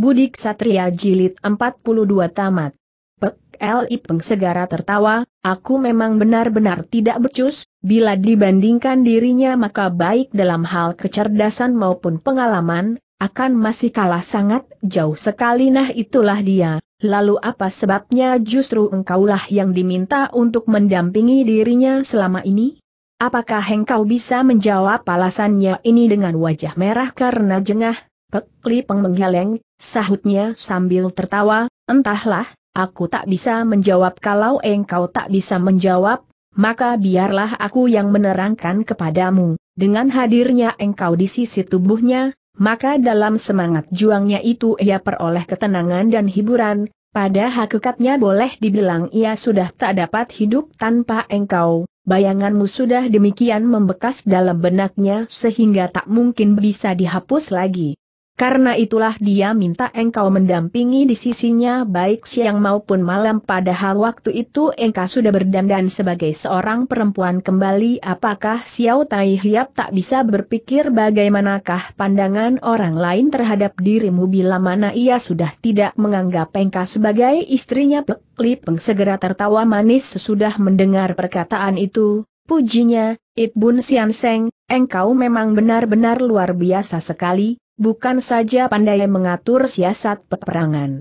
Budik Satria Jilid 42 Tamat. Pek L. Ipeng segara tertawa, aku memang benar-benar tidak becus, bila dibandingkan dirinya maka baik dalam hal kecerdasan maupun pengalaman, akan masih kalah sangat jauh sekali nah itulah dia. Lalu apa sebabnya justru engkaulah yang diminta untuk mendampingi dirinya selama ini? Apakah engkau bisa menjawab alasannya ini dengan wajah merah karena jengah? peng menggeleng, Sahutnya sambil tertawa, entahlah, aku tak bisa menjawab kalau engkau tak bisa menjawab, maka biarlah aku yang menerangkan kepadamu. Dengan hadirnya engkau di sisi tubuhnya, maka dalam semangat juangnya itu ia peroleh ketenangan dan hiburan, pada hakikatnya boleh dibilang ia sudah tak dapat hidup tanpa engkau, bayanganmu sudah demikian membekas dalam benaknya sehingga tak mungkin bisa dihapus lagi. Karena itulah dia minta engkau mendampingi di sisinya baik siang maupun malam padahal waktu itu engkau sudah berdandan sebagai seorang perempuan kembali apakah Xiao Tai Hiap tak bisa berpikir bagaimanakah pandangan orang lain terhadap dirimu bila mana ia sudah tidak menganggap engkau sebagai istrinya Pek pengsegera segera tertawa manis sesudah mendengar perkataan itu, pujinya, It Bun Sian Seng, engkau memang benar-benar luar biasa sekali, bukan saja pandai mengatur siasat peperangan.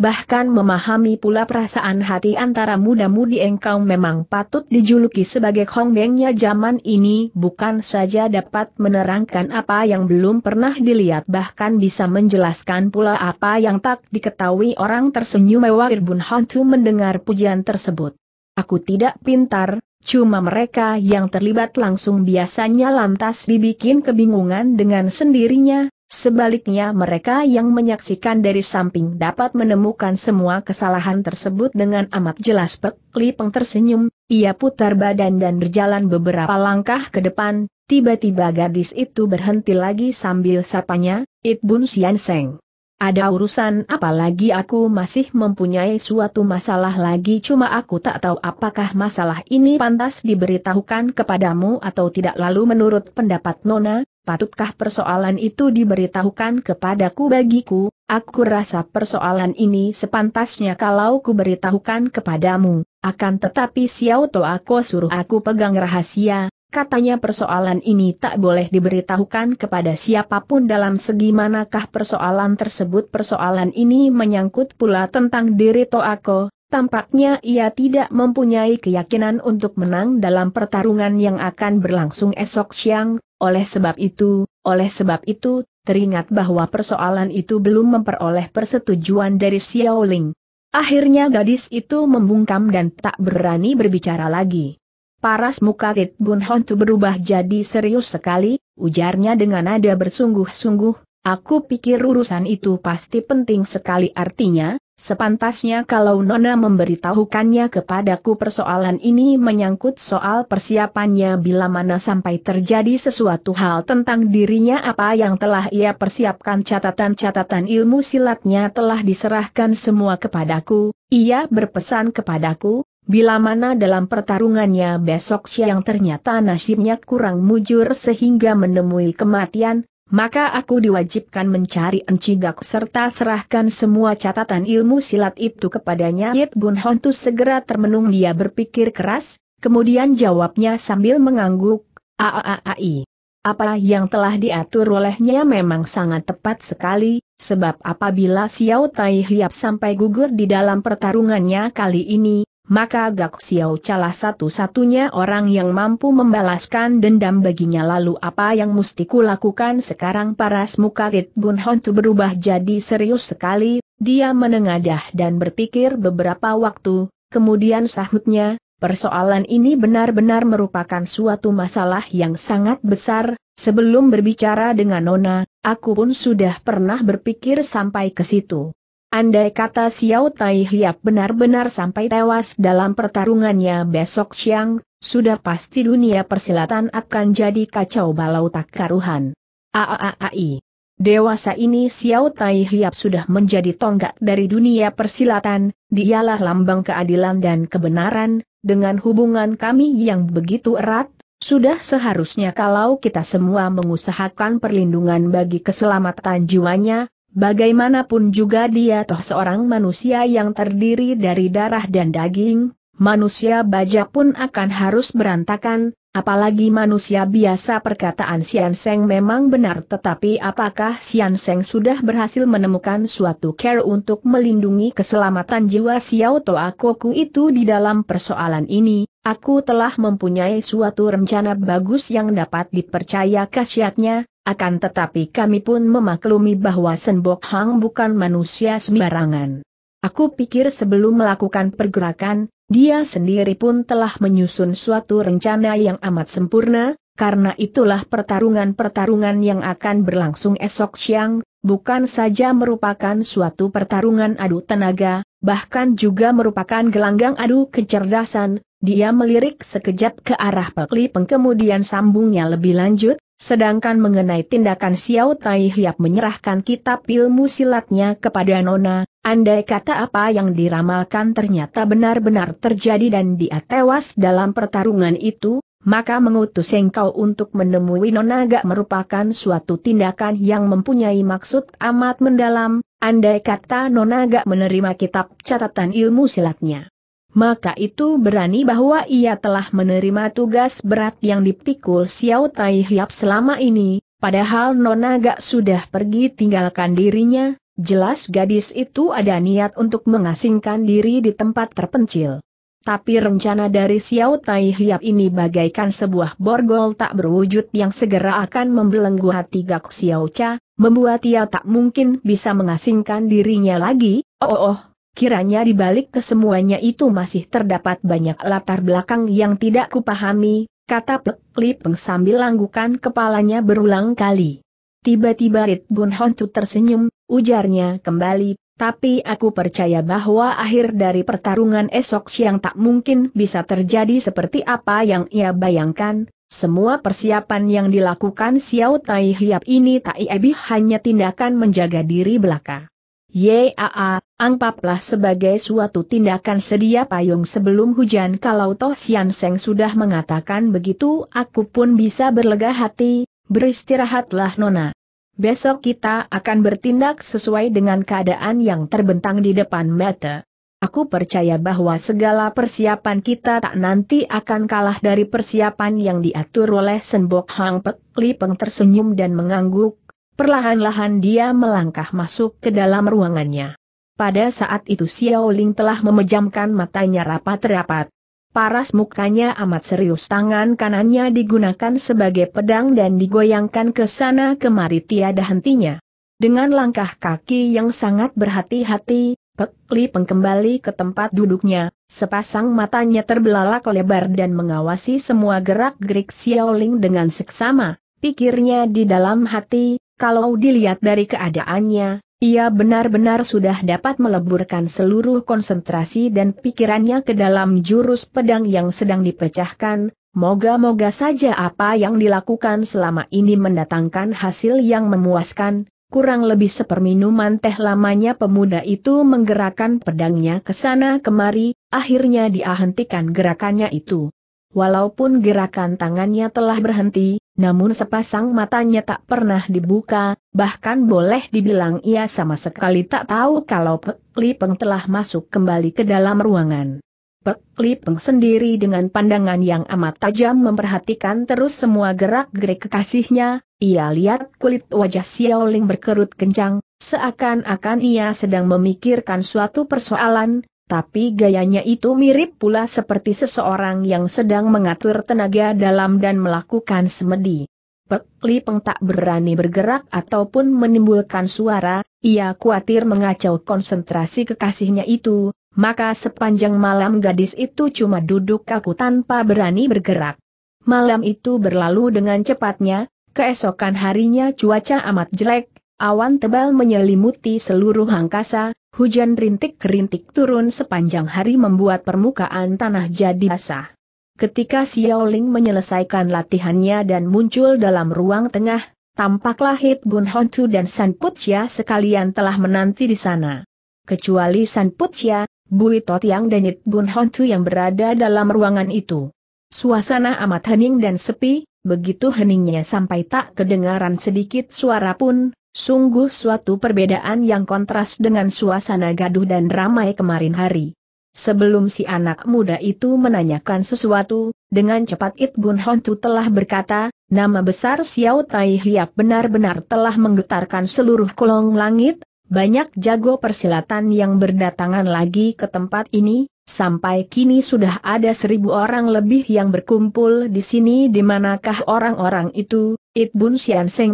Bahkan memahami pula perasaan hati antara muda-mudi engkau memang patut dijuluki sebagai kongbengnya zaman ini bukan saja dapat menerangkan apa yang belum pernah dilihat bahkan bisa menjelaskan pula apa yang tak diketahui orang tersenyum mewah Irbun Hantu mendengar pujian tersebut. Aku tidak pintar, cuma mereka yang terlibat langsung biasanya lantas dibikin kebingungan dengan sendirinya, Sebaliknya mereka yang menyaksikan dari samping dapat menemukan semua kesalahan tersebut dengan amat jelas Pek Peng tersenyum, ia putar badan dan berjalan beberapa langkah ke depan, tiba-tiba gadis itu berhenti lagi sambil sapanya, It Bun Sian Seng. Ada urusan Apalagi aku masih mempunyai suatu masalah lagi cuma aku tak tahu apakah masalah ini pantas diberitahukan kepadamu atau tidak lalu menurut pendapat Nona, patutkah persoalan itu diberitahukan kepadaku bagiku, aku rasa persoalan ini sepantasnya kalau ku beritahukan kepadamu, akan tetapi Xiao Toako suruh aku pegang rahasia, Katanya persoalan ini tak boleh diberitahukan kepada siapapun dalam segi manakah persoalan tersebut Persoalan ini menyangkut pula tentang diri Toako, Tampaknya ia tidak mempunyai keyakinan untuk menang dalam pertarungan yang akan berlangsung esok siang, oleh sebab itu, oleh sebab itu, teringat bahwa persoalan itu belum memperoleh persetujuan dari Xiao Ling. Akhirnya gadis itu membungkam dan tak berani berbicara lagi. Paras muka Rit Bun Hontu berubah jadi serius sekali, ujarnya dengan nada bersungguh-sungguh, Aku pikir urusan itu pasti penting sekali artinya, Sepantasnya kalau Nona memberitahukannya kepadaku persoalan ini menyangkut soal persiapannya bila mana sampai terjadi sesuatu hal tentang dirinya apa yang telah ia persiapkan catatan-catatan ilmu silatnya telah diserahkan semua kepadaku, ia berpesan kepadaku, bila mana dalam pertarungannya besok siang ternyata nasibnya kurang mujur sehingga menemui kematian, maka aku diwajibkan mencari Encigak serta serahkan semua catatan ilmu silat itu kepadanya. Yit Bun Hontus segera termenung dia berpikir keras, kemudian jawabnya sambil mengangguk, Aaai. Apa yang telah diatur olehnya memang sangat tepat sekali, sebab apabila Xiao Tai Hiap sampai gugur di dalam pertarungannya kali ini, maka Gak Xiao salah satu-satunya orang yang mampu membalaskan dendam baginya lalu apa yang mesti kulakukan sekarang paras muka Rit Bun Hon tu berubah jadi serius sekali, dia menengadah dan berpikir beberapa waktu, kemudian sahutnya, persoalan ini benar-benar merupakan suatu masalah yang sangat besar, sebelum berbicara dengan Nona, aku pun sudah pernah berpikir sampai ke situ. Andai kata Xiao Tai Hiap benar-benar sampai tewas dalam pertarungannya besok siang, sudah pasti dunia persilatan akan jadi kacau balau tak karuhan. Aaai. Dewasa ini Xiao Tai Hiap sudah menjadi tonggak dari dunia persilatan, dialah lambang keadilan dan kebenaran, dengan hubungan kami yang begitu erat, sudah seharusnya kalau kita semua mengusahakan perlindungan bagi keselamatan jiwanya, Bagaimanapun juga dia toh seorang manusia yang terdiri dari darah dan daging, manusia baja pun akan harus berantakan, apalagi manusia biasa perkataan Sian Seng memang benar tetapi apakah Sian Seng sudah berhasil menemukan suatu care untuk melindungi keselamatan jiwa Xiao To Koku itu di dalam persoalan ini, aku telah mempunyai suatu rencana bagus yang dapat dipercaya khasiatnya, akan tetapi kami pun memaklumi bahwa Senbok Hang bukan manusia sembarangan. Aku pikir sebelum melakukan pergerakan, dia sendiri pun telah menyusun suatu rencana yang amat sempurna, karena itulah pertarungan-pertarungan yang akan berlangsung esok siang, bukan saja merupakan suatu pertarungan adu tenaga, bahkan juga merupakan gelanggang adu kecerdasan, dia melirik sekejap ke arah Pekli Peng kemudian sambungnya lebih lanjut, Sedangkan mengenai tindakan Xiao Tai Hiap menyerahkan kitab ilmu silatnya kepada Nona, andai kata apa yang diramalkan ternyata benar-benar terjadi dan dia tewas dalam pertarungan itu, maka mengutus engkau untuk menemui Nona gak merupakan suatu tindakan yang mempunyai maksud amat mendalam, andai kata Nona gak menerima kitab catatan ilmu silatnya maka itu berani bahwa ia telah menerima tugas berat yang dipikul Xiao Tai Hiap selama ini, padahal Nona Gak sudah pergi tinggalkan dirinya, jelas gadis itu ada niat untuk mengasingkan diri di tempat terpencil. Tapi rencana dari Xiao Tai Hiap ini bagaikan sebuah borgol tak berwujud yang segera akan membelenggu hati Gak Xiao Cha, membuat ia tak mungkin bisa mengasingkan dirinya lagi, oh oh, oh Kiranya di balik kesemuanya itu masih terdapat banyak latar belakang yang tidak kupahami, kata Pek Lipeng sambil langgukan kepalanya berulang kali. Tiba-tiba Rit Bun Honcu tersenyum, ujarnya kembali, tapi aku percaya bahwa akhir dari pertarungan esok siang tak mungkin bisa terjadi seperti apa yang ia bayangkan, semua persiapan yang dilakukan Xiao Tai Hiap ini tak lebih hanya tindakan menjaga diri belaka. Yaa, anggaplah sebagai suatu tindakan sedia payung sebelum hujan kalau Toh Sian Seng sudah mengatakan begitu aku pun bisa berlega hati, beristirahatlah Nona. Besok kita akan bertindak sesuai dengan keadaan yang terbentang di depan mata. Aku percaya bahwa segala persiapan kita tak nanti akan kalah dari persiapan yang diatur oleh Senbok Hang Pek Li Peng tersenyum dan mengangguk, perlahan-lahan dia melangkah masuk ke dalam ruangannya. Pada saat itu Xiao Ling telah memejamkan matanya rapat-rapat. Paras mukanya amat serius tangan kanannya digunakan sebagai pedang dan digoyangkan ke sana kemari tiada hentinya. Dengan langkah kaki yang sangat berhati-hati, Pekli Pengkembali ke tempat duduknya, sepasang matanya terbelalak lebar dan mengawasi semua gerak-gerik Xiao Ling dengan seksama, pikirnya di dalam hati, kalau dilihat dari keadaannya, ia benar-benar sudah dapat meleburkan seluruh konsentrasi dan pikirannya ke dalam jurus pedang yang sedang dipecahkan, moga-moga saja apa yang dilakukan selama ini mendatangkan hasil yang memuaskan, kurang lebih seperminuman teh lamanya pemuda itu menggerakkan pedangnya ke sana kemari, akhirnya dihentikan gerakannya itu. Walaupun gerakan tangannya telah berhenti, namun sepasang matanya tak pernah dibuka, bahkan boleh dibilang ia sama sekali tak tahu kalau Pek Lipeng telah masuk kembali ke dalam ruangan. Pek Lipeng sendiri dengan pandangan yang amat tajam memperhatikan terus semua gerak-gerik kekasihnya, ia lihat kulit wajah Xiaoling berkerut kencang, seakan-akan ia sedang memikirkan suatu persoalan, tapi gayanya itu mirip pula seperti seseorang yang sedang mengatur tenaga dalam dan melakukan semedi. Pek Li Peng tak berani bergerak ataupun menimbulkan suara, ia khawatir mengacau konsentrasi kekasihnya itu, maka sepanjang malam gadis itu cuma duduk kaku tanpa berani bergerak. Malam itu berlalu dengan cepatnya, keesokan harinya cuaca amat jelek, awan tebal menyelimuti seluruh angkasa, Hujan rintik-rintik turun sepanjang hari membuat permukaan tanah jadi basah. Ketika Xiao Ling menyelesaikan latihannya dan muncul dalam ruang tengah, tampaklah Hit Bun Hontu dan San Putia sekalian telah menanti di sana. Kecuali San Putia, Bui Totiang dan Hit Bun Hontu yang berada dalam ruangan itu. Suasana amat hening dan sepi, begitu heningnya sampai tak kedengaran sedikit suara pun, Sungguh suatu perbedaan yang kontras dengan suasana gaduh dan ramai kemarin hari. Sebelum si anak muda itu menanyakan sesuatu, dengan cepat It Bun Hontu telah berkata, nama besar Xiao Tai Hiap benar-benar telah menggetarkan seluruh kolong langit, banyak jago persilatan yang berdatangan lagi ke tempat ini, sampai kini sudah ada seribu orang lebih yang berkumpul di sini di manakah orang-orang itu, It Bun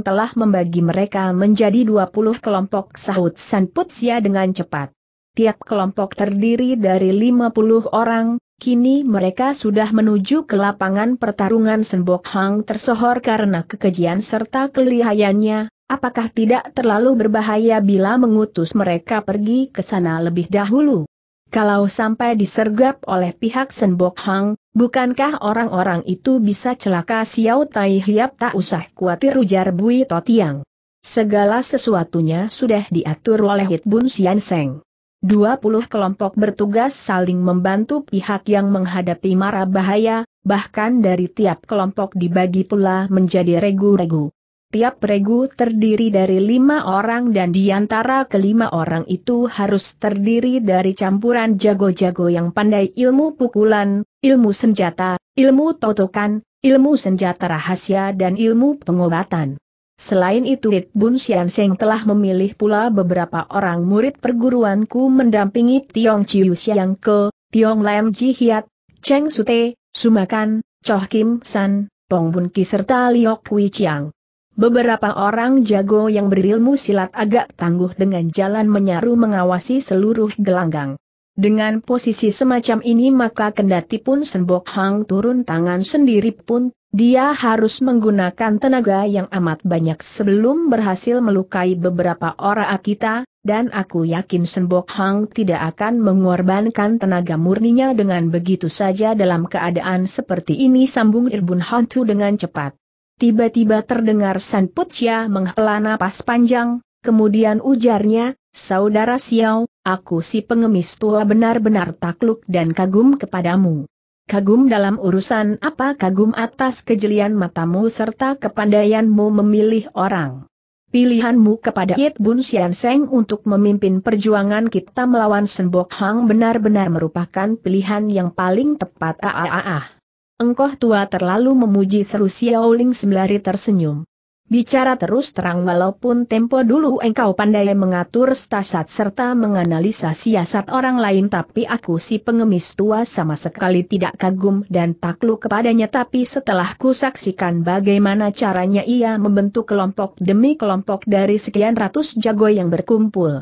telah membagi mereka menjadi dua puluh kelompok sahut San Putsia dengan cepat. Tiap kelompok terdiri dari lima puluh orang, kini mereka sudah menuju ke lapangan pertarungan Senbok Hang tersohor karena kekejian serta kelihayannya, Apakah tidak terlalu berbahaya bila mengutus mereka pergi ke sana lebih dahulu? Kalau sampai disergap oleh pihak Senbok Hang, bukankah orang-orang itu bisa celaka Xiao Tai Hiap tak usah khawatir ujar Bui Totiang. Segala sesuatunya sudah diatur oleh Hit Bun Sian Seng. 20 kelompok bertugas saling membantu pihak yang menghadapi mara bahaya, bahkan dari tiap kelompok dibagi pula menjadi regu-regu. Tiap regu terdiri dari lima orang dan di antara kelima orang itu harus terdiri dari campuran jago-jago yang pandai ilmu pukulan, ilmu senjata, ilmu totokan, ilmu senjata rahasia dan ilmu pengobatan. Selain itu It Bun Sian Seng telah memilih pula beberapa orang murid perguruanku mendampingi Tiong Chiu Siang Ke, Tiong Lam Ji Hiat, Cheng Sute, Sumakan, Choh Kim San, Tong Bun Ki serta Liok Kui Chiang. Beberapa orang jago yang berilmu silat agak tangguh dengan jalan menyaru mengawasi seluruh gelanggang. Dengan posisi semacam ini maka kendati pun Senbok Hang turun tangan sendiri pun, dia harus menggunakan tenaga yang amat banyak sebelum berhasil melukai beberapa orang kita. dan aku yakin Senbok Hang tidak akan mengorbankan tenaga murninya dengan begitu saja dalam keadaan seperti ini sambung Irbun Hantu dengan cepat. Tiba-tiba terdengar San Putia menghela napas panjang, kemudian ujarnya, Saudara Xiao, aku si pengemis tua benar-benar takluk dan kagum kepadamu. Kagum dalam urusan apa kagum atas kejelian matamu serta kepandaianmu memilih orang. Pilihanmu kepada Yit Bun Xian Seng untuk memimpin perjuangan kita melawan Senbok Hang benar-benar merupakan pilihan yang paling tepat. Ah, Engkau tua terlalu memuji seru Xiaoling sembari tersenyum. Bicara terus terang walaupun tempo dulu engkau pandai mengatur stasat serta menganalisa siasat orang lain tapi aku si pengemis tua sama sekali tidak kagum dan takluk kepadanya tapi setelah ku saksikan bagaimana caranya ia membentuk kelompok demi kelompok dari sekian ratus jago yang berkumpul.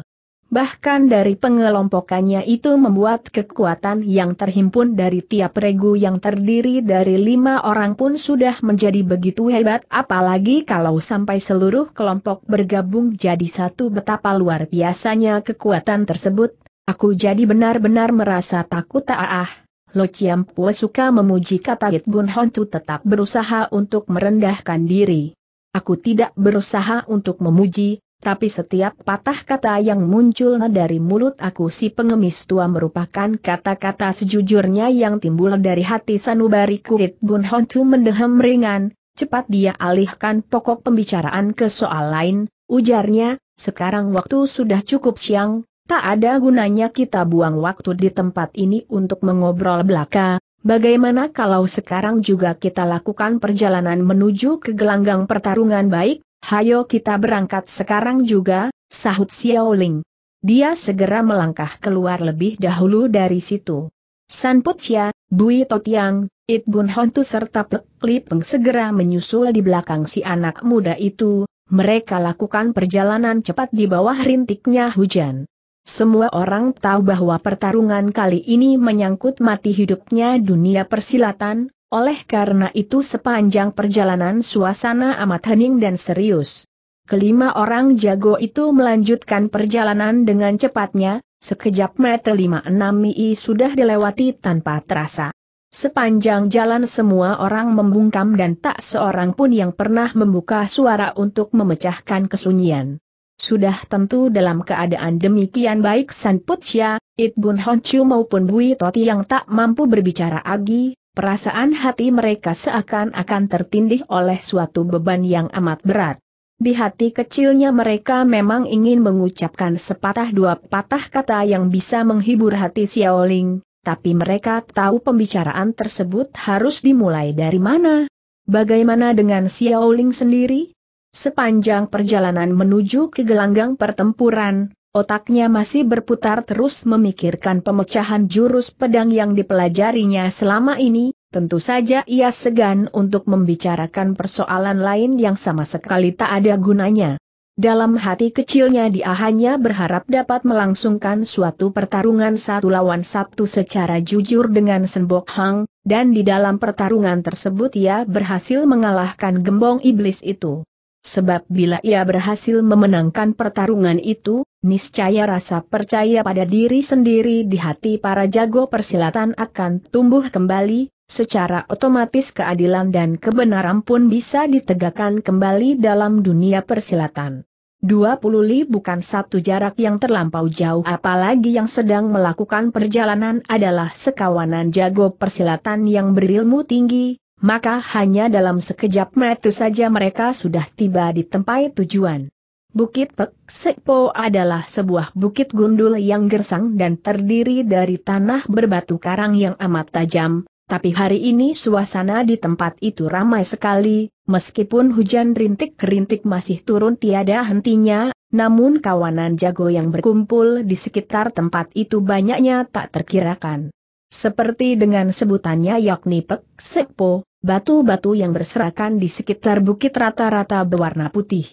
Bahkan dari pengelompokannya itu membuat kekuatan yang terhimpun dari tiap regu yang terdiri dari lima orang pun sudah menjadi begitu hebat apalagi kalau sampai seluruh kelompok bergabung jadi satu betapa luar biasanya kekuatan tersebut. Aku jadi benar-benar merasa takut ah. ah. Lo Chiam Pue suka memuji kata It Bun Hontu tetap berusaha untuk merendahkan diri. Aku tidak berusaha untuk memuji, tapi setiap patah kata yang muncul dari mulut aku si pengemis tua merupakan kata-kata sejujurnya yang timbul dari hati sanubari kulit Bun Hontu mendehem ringan, cepat dia alihkan pokok pembicaraan ke soal lain, ujarnya, sekarang waktu sudah cukup siang, tak ada gunanya kita buang waktu di tempat ini untuk mengobrol belaka, bagaimana kalau sekarang juga kita lakukan perjalanan menuju ke gelanggang pertarungan baik, Hayo kita berangkat sekarang juga, sahut Xiao Ling. Dia segera melangkah keluar lebih dahulu dari situ. San Putia, Bui Totiang, It Bun Hontu serta Pek Lipeng segera menyusul di belakang si anak muda itu, mereka lakukan perjalanan cepat di bawah rintiknya hujan. Semua orang tahu bahwa pertarungan kali ini menyangkut mati hidupnya dunia persilatan, oleh karena itu sepanjang perjalanan suasana amat hening dan serius. Kelima orang jago itu melanjutkan perjalanan dengan cepatnya, sekejap meter lima enam mi sudah dilewati tanpa terasa. Sepanjang jalan semua orang membungkam dan tak seorang pun yang pernah membuka suara untuk memecahkan kesunyian. Sudah tentu dalam keadaan demikian baik San Putsya, It Bun maupun Bui Toti yang tak mampu berbicara lagi, Perasaan hati mereka seakan-akan tertindih oleh suatu beban yang amat berat. Di hati kecilnya mereka memang ingin mengucapkan sepatah dua patah kata yang bisa menghibur hati Xiaoling, tapi mereka tahu pembicaraan tersebut harus dimulai dari mana. Bagaimana dengan Xiaoling sendiri? Sepanjang perjalanan menuju ke gelanggang pertempuran, Otaknya masih berputar terus memikirkan pemecahan jurus pedang yang dipelajarinya selama ini, tentu saja ia segan untuk membicarakan persoalan lain yang sama sekali tak ada gunanya. Dalam hati kecilnya dia hanya berharap dapat melangsungkan suatu pertarungan satu lawan satu secara jujur dengan Senbok Hang, dan di dalam pertarungan tersebut ia berhasil mengalahkan gembong iblis itu. Sebab bila ia berhasil memenangkan pertarungan itu, niscaya rasa percaya pada diri sendiri di hati para jago persilatan akan tumbuh kembali, secara otomatis keadilan dan kebenaran pun bisa ditegakkan kembali dalam dunia persilatan. 20 li bukan satu jarak yang terlampau jauh apalagi yang sedang melakukan perjalanan adalah sekawanan jago persilatan yang berilmu tinggi, maka hanya dalam sekejap mata saja mereka sudah tiba di tempat tujuan. Bukit Pek Sekpo adalah sebuah bukit gundul yang gersang dan terdiri dari tanah berbatu karang yang amat tajam, tapi hari ini suasana di tempat itu ramai sekali, meskipun hujan rintik-rintik masih turun tiada hentinya, namun kawanan jago yang berkumpul di sekitar tempat itu banyaknya tak terkirakan. Seperti dengan sebutannya yakni Pek Sekpo, batu-batu yang berserakan di sekitar bukit rata-rata berwarna putih.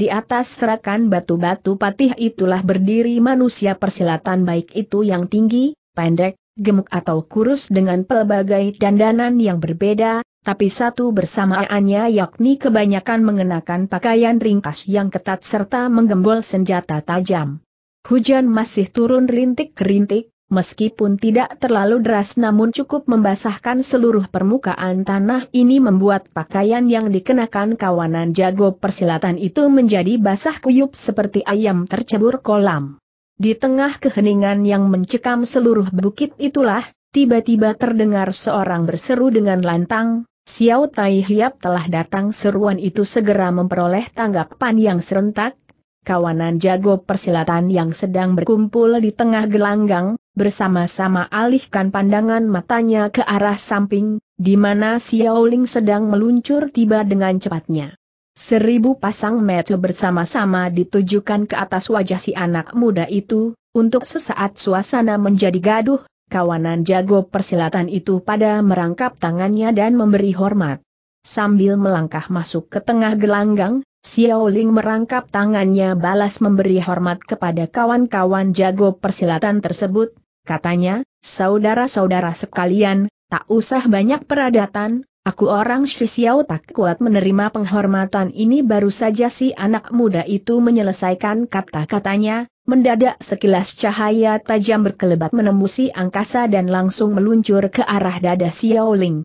Di atas serakan batu-batu patih itulah berdiri manusia persilatan baik itu yang tinggi, pendek, gemuk atau kurus dengan pelbagai dandanan yang berbeda, tapi satu bersamaannya yakni kebanyakan mengenakan pakaian ringkas yang ketat serta menggembol senjata tajam. Hujan masih turun rintik-rintik, meskipun tidak terlalu deras namun cukup membasahkan seluruh permukaan tanah ini membuat pakaian yang dikenakan kawanan jago persilatan itu menjadi basah kuyup seperti ayam tercebur kolam. Di tengah keheningan yang mencekam seluruh bukit itulah, tiba-tiba terdengar seorang berseru dengan lantang, Xiao Tai Hiap telah datang seruan itu segera memperoleh tanggapan yang serentak, kawanan jago persilatan yang sedang berkumpul di tengah gelanggang, bersama-sama alihkan pandangan matanya ke arah samping, di mana Xiaoling sedang meluncur tiba dengan cepatnya. Seribu pasang mata bersama-sama ditujukan ke atas wajah si anak muda itu, untuk sesaat suasana menjadi gaduh, kawanan jago persilatan itu pada merangkap tangannya dan memberi hormat. Sambil melangkah masuk ke tengah gelanggang, Xiaoling merangkap tangannya balas memberi hormat kepada kawan-kawan jago persilatan tersebut, Katanya, saudara-saudara sekalian, tak usah banyak peradatan, aku orang Shisiao tak kuat menerima penghormatan ini baru saja si anak muda itu menyelesaikan kata-katanya, mendadak sekilas cahaya tajam berkelebat menembusi angkasa dan langsung meluncur ke arah dada Ling.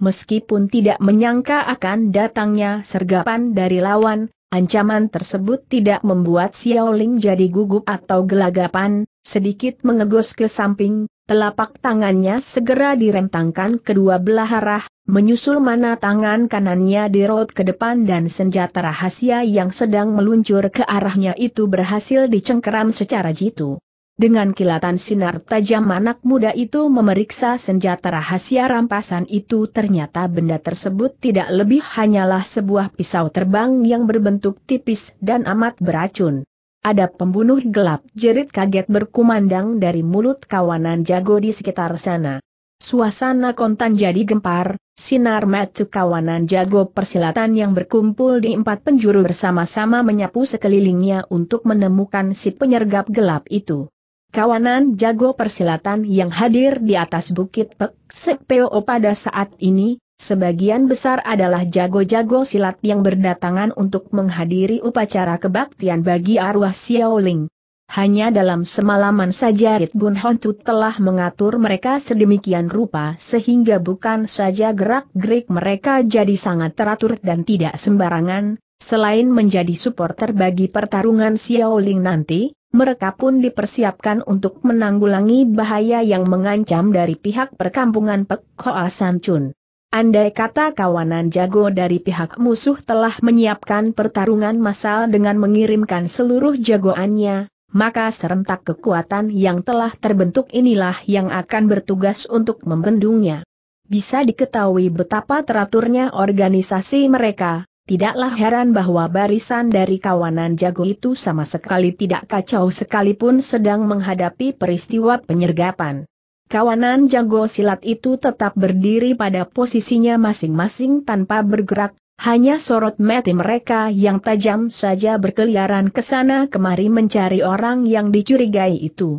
Meskipun tidak menyangka akan datangnya sergapan dari lawan, ancaman tersebut tidak membuat Ling jadi gugup atau gelagapan, Sedikit mengegos ke samping, telapak tangannya segera direntangkan kedua belah arah, menyusul mana tangan kanannya dirot ke depan dan senjata rahasia yang sedang meluncur ke arahnya itu berhasil dicengkeram secara jitu. Dengan kilatan sinar tajam anak muda itu memeriksa senjata rahasia rampasan itu ternyata benda tersebut tidak lebih hanyalah sebuah pisau terbang yang berbentuk tipis dan amat beracun. Ada pembunuh gelap, jerit kaget berkumandang dari mulut kawanan jago di sekitar sana. Suasana kontan jadi gempar, sinar mata kawanan jago persilatan yang berkumpul di empat penjuru bersama-sama menyapu sekelilingnya untuk menemukan si penyergap gelap itu kawanan jago persilatan yang hadir di atas bukit Pek Sekpeo pada saat ini, sebagian besar adalah jago-jago silat yang berdatangan untuk menghadiri upacara kebaktian bagi arwah Xiaoling. Hanya dalam semalaman saja Rit Bun telah mengatur mereka sedemikian rupa sehingga bukan saja gerak-gerik mereka jadi sangat teratur dan tidak sembarangan, selain menjadi supporter bagi pertarungan Xiaoling nanti, mereka pun dipersiapkan untuk menanggulangi bahaya yang mengancam dari pihak perkampungan Pek Asancun. Andai kata kawanan jago dari pihak musuh telah menyiapkan pertarungan massal dengan mengirimkan seluruh jagoannya, maka serentak kekuatan yang telah terbentuk inilah yang akan bertugas untuk membendungnya. Bisa diketahui betapa teraturnya organisasi mereka, Tidaklah heran bahwa barisan dari kawanan jago itu sama sekali tidak kacau sekalipun sedang menghadapi peristiwa penyergapan. Kawanan jago silat itu tetap berdiri pada posisinya masing-masing tanpa bergerak, hanya sorot mati mereka yang tajam saja berkeliaran ke sana kemari mencari orang yang dicurigai itu.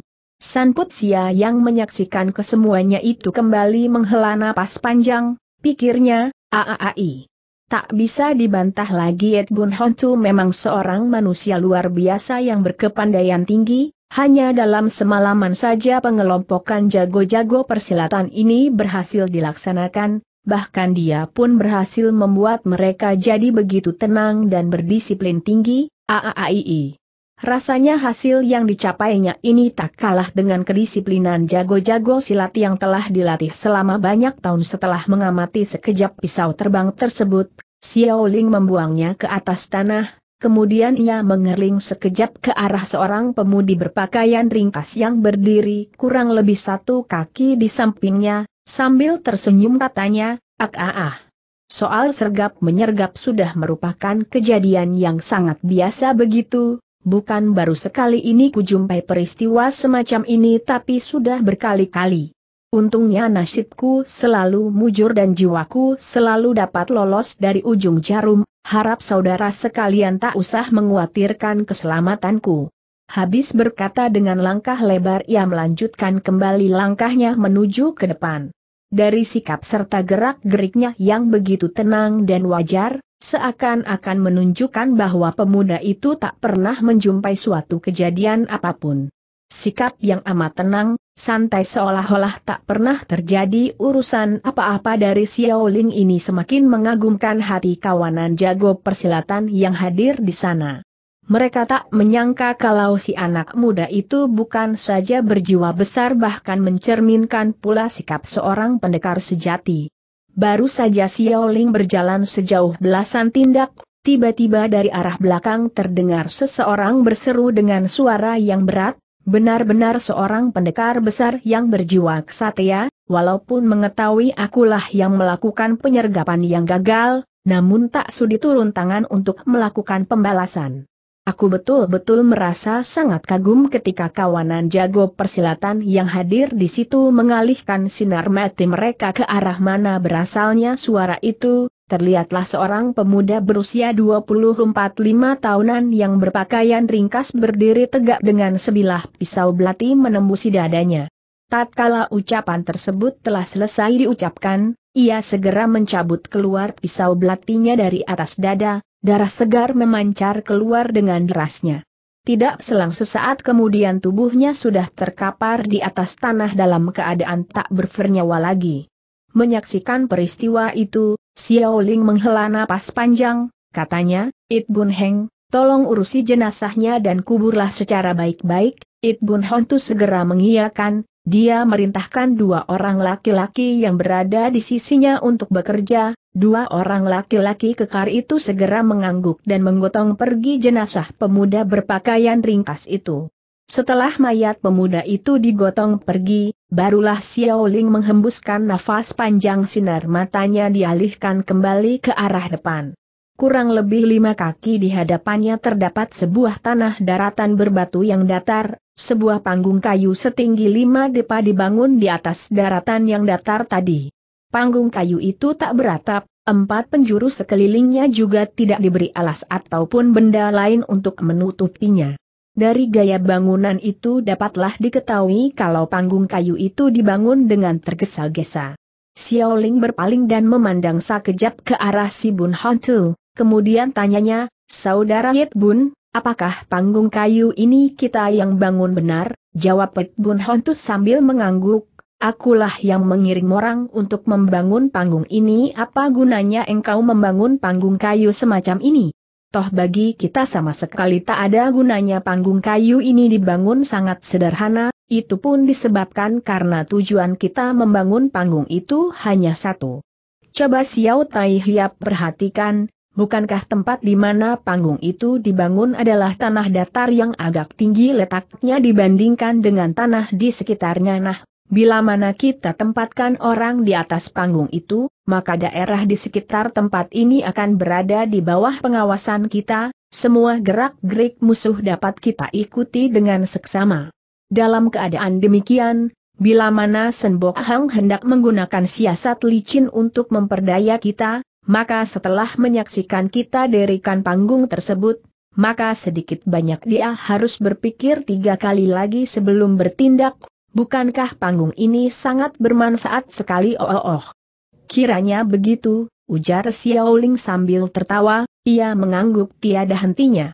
Putsia yang menyaksikan kesemuanya itu kembali menghela napas panjang, pikirnya, aaai. Tak bisa dibantah lagi Ed Bun Hontu memang seorang manusia luar biasa yang berkepandaian tinggi, hanya dalam semalaman saja pengelompokan jago-jago persilatan ini berhasil dilaksanakan, bahkan dia pun berhasil membuat mereka jadi begitu tenang dan berdisiplin tinggi, AAAII. Rasanya hasil yang dicapainya ini tak kalah dengan kedisiplinan jago-jago silat yang telah dilatih selama banyak tahun setelah mengamati sekejap pisau terbang tersebut, Xiao Ling membuangnya ke atas tanah, kemudian ia mengerling sekejap ke arah seorang pemudi berpakaian ringkas yang berdiri kurang lebih satu kaki di sampingnya, sambil tersenyum katanya, ak ah ah. Soal sergap menyergap sudah merupakan kejadian yang sangat biasa begitu, bukan baru sekali ini kujumpai peristiwa semacam ini tapi sudah berkali-kali. Untungnya nasibku selalu mujur dan jiwaku selalu dapat lolos dari ujung jarum, harap saudara sekalian tak usah menguatirkan keselamatanku. Habis berkata dengan langkah lebar ia melanjutkan kembali langkahnya menuju ke depan. Dari sikap serta gerak-geriknya yang begitu tenang dan wajar, seakan-akan menunjukkan bahwa pemuda itu tak pernah menjumpai suatu kejadian apapun. Sikap yang amat tenang, santai seolah-olah tak pernah terjadi urusan apa-apa dari Xiao Ling ini semakin mengagumkan hati kawanan jago persilatan yang hadir di sana. Mereka tak menyangka kalau si anak muda itu bukan saja berjiwa besar bahkan mencerminkan pula sikap seorang pendekar sejati. Baru saja Xiao Ling berjalan sejauh belasan tindak, tiba-tiba dari arah belakang terdengar seseorang berseru dengan suara yang berat, benar-benar seorang pendekar besar yang berjiwa kesatria, walaupun mengetahui akulah yang melakukan penyergapan yang gagal, namun tak sudi turun tangan untuk melakukan pembalasan. Aku betul-betul merasa sangat kagum ketika kawanan jago persilatan yang hadir di situ mengalihkan sinar mati mereka ke arah mana berasalnya suara itu, terlihatlah seorang pemuda berusia 24-5 tahunan yang berpakaian ringkas berdiri tegak dengan sebilah pisau belati menembusi dadanya. Tatkala ucapan tersebut telah selesai diucapkan, ia segera mencabut keluar pisau belatinya dari atas dada, Darah segar memancar keluar dengan derasnya. Tidak selang sesaat kemudian tubuhnya sudah terkapar di atas tanah dalam keadaan tak bernyawa lagi. Menyaksikan peristiwa itu, Xiao Ling menghela napas panjang, katanya, It Bun Heng, tolong urusi jenazahnya dan kuburlah secara baik-baik, It Bun Hontu segera mengiyakan, dia merintahkan dua orang laki-laki yang berada di sisinya untuk bekerja, dua orang laki-laki kekar itu segera mengangguk dan menggotong pergi jenazah pemuda berpakaian ringkas itu. Setelah mayat pemuda itu digotong pergi, barulah Xiao Ling menghembuskan nafas panjang sinar matanya dialihkan kembali ke arah depan kurang lebih lima kaki di hadapannya terdapat sebuah tanah daratan berbatu yang datar, sebuah panggung kayu setinggi lima depa dibangun di atas daratan yang datar tadi. Panggung kayu itu tak beratap, empat penjuru sekelilingnya juga tidak diberi alas ataupun benda lain untuk menutupinya. Dari gaya bangunan itu dapatlah diketahui kalau panggung kayu itu dibangun dengan tergesa-gesa. Xiaoling berpaling dan memandang sekejap ke arah si Bun Hantu. Kemudian tanyanya, Saudara Yit Bun, apakah panggung kayu ini kita yang bangun benar? Jawab Yit Bun Hontus sambil mengangguk. Akulah yang mengirim orang untuk membangun panggung ini apa gunanya engkau membangun panggung kayu semacam ini? Toh bagi kita sama sekali tak ada gunanya panggung kayu ini dibangun sangat sederhana, itu pun disebabkan karena tujuan kita membangun panggung itu hanya satu. Coba Xiao Tai Hiap perhatikan, Bukankah tempat di mana panggung itu dibangun adalah tanah datar yang agak tinggi letaknya dibandingkan dengan tanah di sekitarnya? Nah, bila mana kita tempatkan orang di atas panggung itu, maka daerah di sekitar tempat ini akan berada di bawah pengawasan kita, semua gerak-gerik musuh dapat kita ikuti dengan seksama. Dalam keadaan demikian, bila mana Senbok Hang hendak menggunakan siasat licin untuk memperdaya kita, maka setelah menyaksikan kita derikan panggung tersebut, maka sedikit banyak dia harus berpikir tiga kali lagi sebelum bertindak, bukankah panggung ini sangat bermanfaat sekali oh oh oh. Kiranya begitu, ujar Ling sambil tertawa, ia mengangguk tiada hentinya.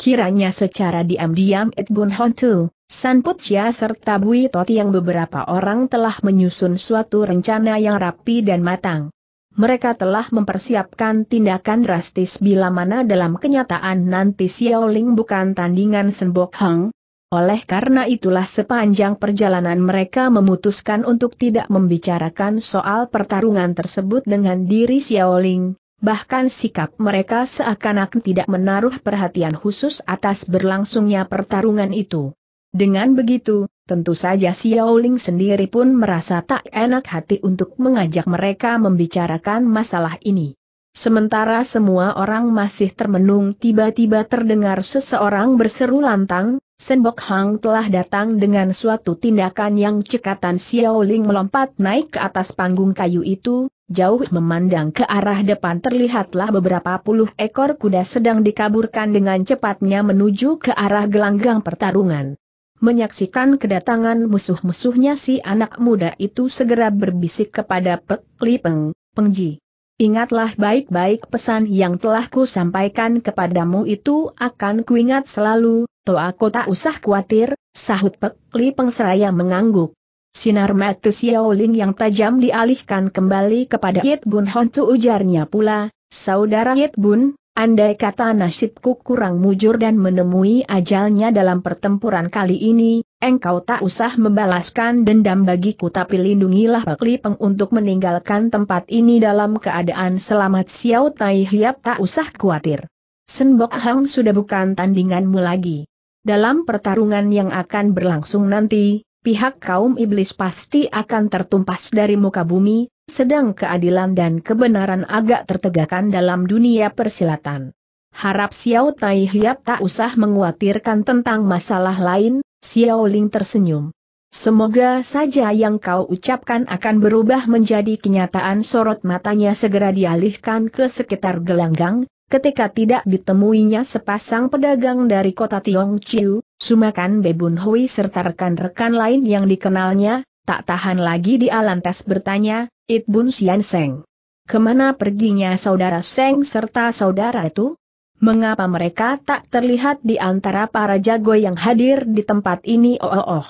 Kiranya secara diam-diam Ed Bun Hon Tu, San Chia serta Bui Toti yang beberapa orang telah menyusun suatu rencana yang rapi dan matang mereka telah mempersiapkan tindakan drastis bila mana dalam kenyataan nanti Xiao Ling bukan tandingan Senbok Hang. Oleh karena itulah sepanjang perjalanan mereka memutuskan untuk tidak membicarakan soal pertarungan tersebut dengan diri Xiao Ling. bahkan sikap mereka seakan-akan tidak menaruh perhatian khusus atas berlangsungnya pertarungan itu. Dengan begitu, Tentu saja Xiao Ling sendiri pun merasa tak enak hati untuk mengajak mereka membicarakan masalah ini. Sementara semua orang masih termenung tiba-tiba terdengar seseorang berseru lantang, Senbok Hang telah datang dengan suatu tindakan yang cekatan Xiao Ling melompat naik ke atas panggung kayu itu, jauh memandang ke arah depan terlihatlah beberapa puluh ekor kuda sedang dikaburkan dengan cepatnya menuju ke arah gelanggang pertarungan. Menyaksikan kedatangan musuh-musuhnya si anak muda itu segera berbisik kepada Pek Li Peng, Pengji. Ingatlah baik-baik pesan yang telah ku sampaikan kepadamu itu akan kuingat selalu, To aku tak usah khawatir, sahut Pek Li Peng seraya mengangguk. Sinar mata Xiaoling yang tajam dialihkan kembali kepada Yit Bun Hon ujarnya pula, saudara Yit Bun, Andai kata nasibku kurang mujur dan menemui ajalnya dalam pertempuran kali ini, engkau tak usah membalaskan dendam bagiku tapi lindungilah Pak Lipeng untuk meninggalkan tempat ini dalam keadaan selamat Xiao Tai Hiap tak usah khawatir. Senbok Hang sudah bukan tandinganmu lagi. Dalam pertarungan yang akan berlangsung nanti, pihak kaum iblis pasti akan tertumpas dari muka bumi, sedang keadilan dan kebenaran agak tertegakkan dalam dunia persilatan. Harap Xiao Tai Hiap tak usah menguatirkan tentang masalah lain, Xiao Ling tersenyum. Semoga saja yang kau ucapkan akan berubah menjadi kenyataan sorot matanya segera dialihkan ke sekitar gelanggang, ketika tidak ditemuinya sepasang pedagang dari kota Tiong Chiu, Sumakan Bebun Hui serta rekan-rekan lain yang dikenalnya, tak tahan lagi di Alantas bertanya, It Bun Sian Seng. Kemana perginya saudara Seng serta saudara itu? Mengapa mereka tak terlihat di antara para jago yang hadir di tempat ini? Oh, oh, oh.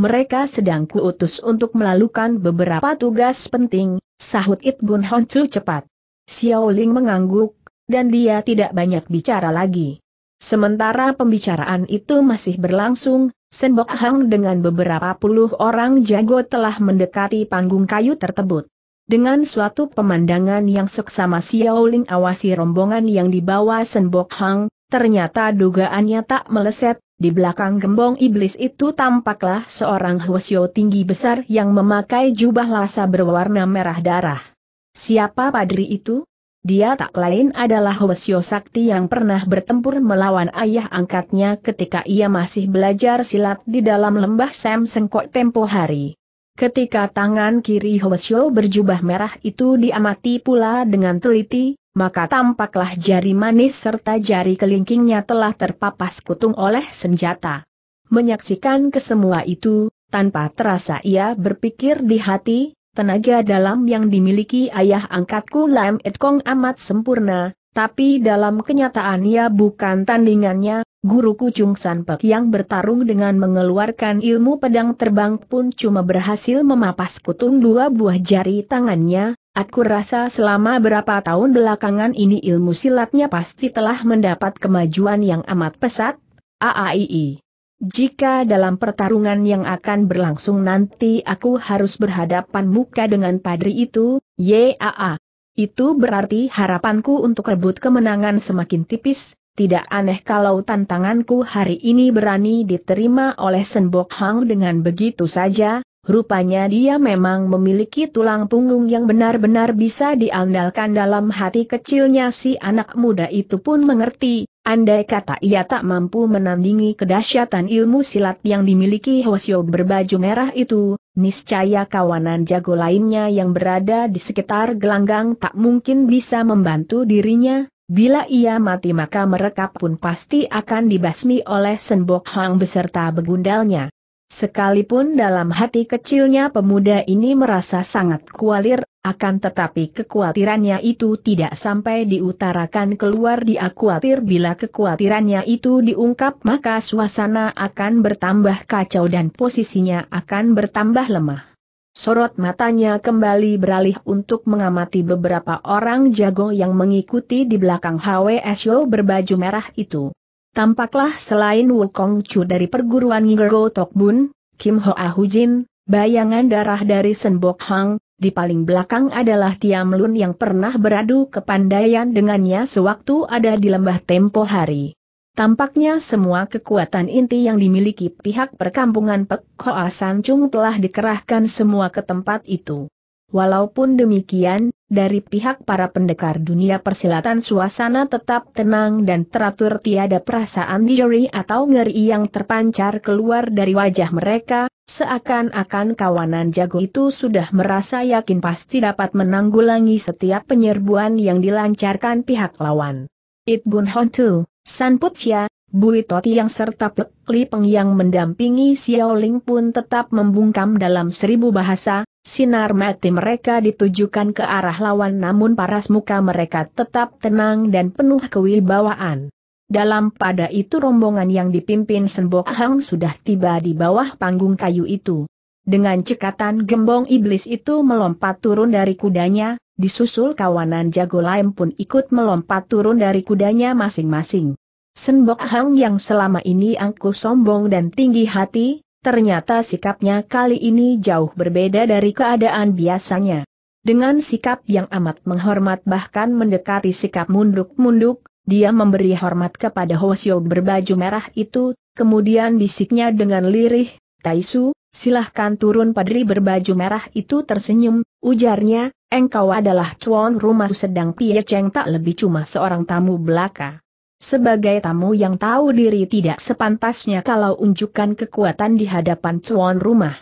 Mereka sedang kuutus untuk melakukan beberapa tugas penting, sahut It Bun Hon cepat. Xiao Ling mengangguk, dan dia tidak banyak bicara lagi. Sementara pembicaraan itu masih berlangsung, Senbok Hang dengan beberapa puluh orang jago telah mendekati panggung kayu tersebut. Dengan suatu pemandangan yang seksama Xiao Ling awasi rombongan yang dibawa Senbok Hang, ternyata dugaannya tak meleset, di belakang gembong iblis itu tampaklah seorang Huosio tinggi besar yang memakai jubah lasa berwarna merah darah. Siapa padri itu? Dia tak lain adalah Huosio Sakti yang pernah bertempur melawan ayah angkatnya ketika ia masih belajar silat di dalam lembah Sam Sengkok tempo hari. Ketika tangan kiri Hwasyo berjubah merah itu diamati pula dengan teliti, maka tampaklah jari manis serta jari kelingkingnya telah terpapas kutung oleh senjata. Menyaksikan kesemua itu, tanpa terasa ia berpikir di hati, tenaga dalam yang dimiliki ayah angkatku Lam Etkong amat sempurna, tapi dalam kenyataan ia bukan tandingannya, Guru Kucung Sanpek yang bertarung dengan mengeluarkan ilmu pedang terbang pun cuma berhasil memapas kutung dua buah jari tangannya, aku rasa selama berapa tahun belakangan ini ilmu silatnya pasti telah mendapat kemajuan yang amat pesat, AAII. Jika dalam pertarungan yang akan berlangsung nanti aku harus berhadapan muka dengan padri itu, YAA. Itu berarti harapanku untuk rebut kemenangan semakin tipis, tidak aneh kalau tantanganku hari ini berani diterima oleh Senbok Hang dengan begitu saja, rupanya dia memang memiliki tulang punggung yang benar-benar bisa diandalkan dalam hati kecilnya si anak muda itu pun mengerti, andai kata ia tak mampu menandingi kedahsyatan ilmu silat yang dimiliki Hwasyo berbaju merah itu, niscaya kawanan jago lainnya yang berada di sekitar gelanggang tak mungkin bisa membantu dirinya, Bila ia mati maka mereka pun pasti akan dibasmi oleh Senbok Hang beserta begundalnya. Sekalipun dalam hati kecilnya pemuda ini merasa sangat kualir, akan tetapi kekhawatirannya itu tidak sampai diutarakan keluar dia khawatir bila kekhawatirannya itu diungkap maka suasana akan bertambah kacau dan posisinya akan bertambah lemah. Sorot matanya kembali beralih untuk mengamati beberapa orang jago yang mengikuti di belakang HWSO berbaju merah itu. Tampaklah selain Wukong Chu dari perguruan Ngergo Tokbun, Kim Ho Hujin, bayangan darah dari Senbok Hang, di paling belakang adalah Tiam Lun yang pernah beradu kepandaian dengannya sewaktu ada di lembah tempo hari. Tampaknya semua kekuatan inti yang dimiliki pihak perkampungan Pek Hoa Chung telah dikerahkan semua ke tempat itu. Walaupun demikian, dari pihak para pendekar dunia persilatan suasana tetap tenang dan teratur tiada perasaan dijeri atau ngeri yang terpancar keluar dari wajah mereka, seakan-akan kawanan jago itu sudah merasa yakin pasti dapat menanggulangi setiap penyerbuan yang dilancarkan pihak lawan. It Bun Hon Tu, San Putia, Bui Toti yang serta Pek Peng yang mendampingi Xiao Ling pun tetap membungkam dalam seribu bahasa, sinar mati mereka ditujukan ke arah lawan namun paras muka mereka tetap tenang dan penuh kewibawaan. Dalam pada itu rombongan yang dipimpin Senbok Hang sudah tiba di bawah panggung kayu itu. Dengan cekatan gembong iblis itu melompat turun dari kudanya, Disusul kawanan jago lain pun ikut melompat turun dari kudanya masing-masing. Senbok Hang yang selama ini angkuh sombong dan tinggi hati, ternyata sikapnya kali ini jauh berbeda dari keadaan biasanya. Dengan sikap yang amat menghormat bahkan mendekati sikap munduk-munduk, dia memberi hormat kepada Hwasyo berbaju merah itu, kemudian bisiknya dengan lirih, Taisu, silahkan turun padri berbaju merah itu tersenyum, Ujarnya, engkau adalah tuan rumah sedang Pie Cheng tak lebih cuma seorang tamu belaka. Sebagai tamu yang tahu diri tidak sepantasnya kalau unjukkan kekuatan di hadapan tuan rumah.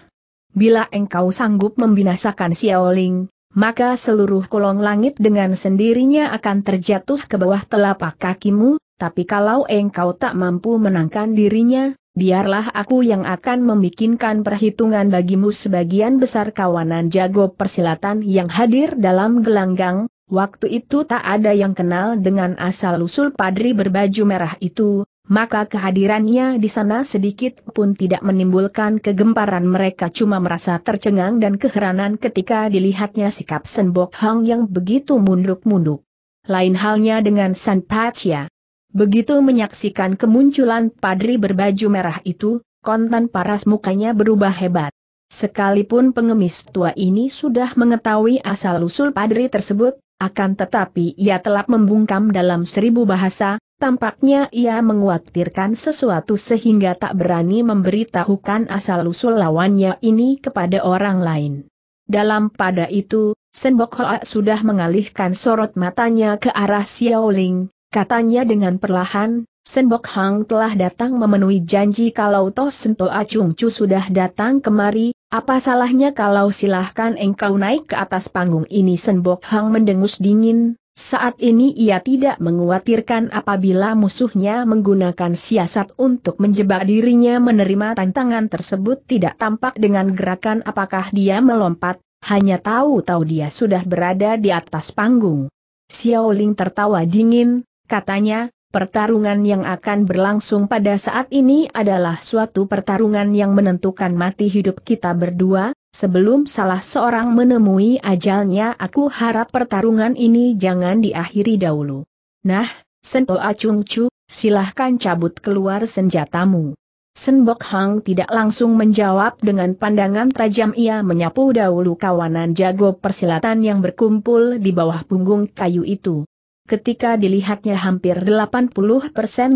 Bila engkau sanggup membinasakan Xiaoling, maka seluruh kolong langit dengan sendirinya akan terjatuh ke bawah telapak kakimu, tapi kalau engkau tak mampu menangkan dirinya, biarlah aku yang akan membikinkan perhitungan bagimu sebagian besar kawanan jago persilatan yang hadir dalam gelanggang, waktu itu tak ada yang kenal dengan asal-usul padri berbaju merah itu, maka kehadirannya di sana sedikit pun tidak menimbulkan kegemparan mereka cuma merasa tercengang dan keheranan ketika dilihatnya sikap Senbok Hang yang begitu munduk-munduk. Lain halnya dengan San Pacia. Begitu menyaksikan kemunculan padri berbaju merah itu, kontan paras mukanya berubah hebat. Sekalipun pengemis tua ini sudah mengetahui asal-usul padri tersebut, akan tetapi ia telah membungkam dalam seribu bahasa, tampaknya ia menguatirkan sesuatu sehingga tak berani memberitahukan asal-usul lawannya ini kepada orang lain. Dalam pada itu, Senbok Hoa sudah mengalihkan sorot matanya ke arah Xiaoling, Katanya dengan perlahan, Senbok Hang telah datang memenuhi janji kalau Toh Sento Acung Chu sudah datang kemari, apa salahnya kalau silahkan engkau naik ke atas panggung ini Senbok Hang mendengus dingin, saat ini ia tidak menguatirkan apabila musuhnya menggunakan siasat untuk menjebak dirinya menerima tantangan tersebut tidak tampak dengan gerakan apakah dia melompat, hanya tahu-tahu dia sudah berada di atas panggung. Xiao Ling tertawa dingin, katanya, pertarungan yang akan berlangsung pada saat ini adalah suatu pertarungan yang menentukan mati hidup kita berdua, sebelum salah seorang menemui ajalnya aku harap pertarungan ini jangan diakhiri dahulu. Nah, Sento Acung Chu, silahkan cabut keluar senjatamu. Senbok Hang tidak langsung menjawab dengan pandangan tajam ia menyapu dahulu kawanan jago persilatan yang berkumpul di bawah punggung kayu itu ketika dilihatnya hampir 80%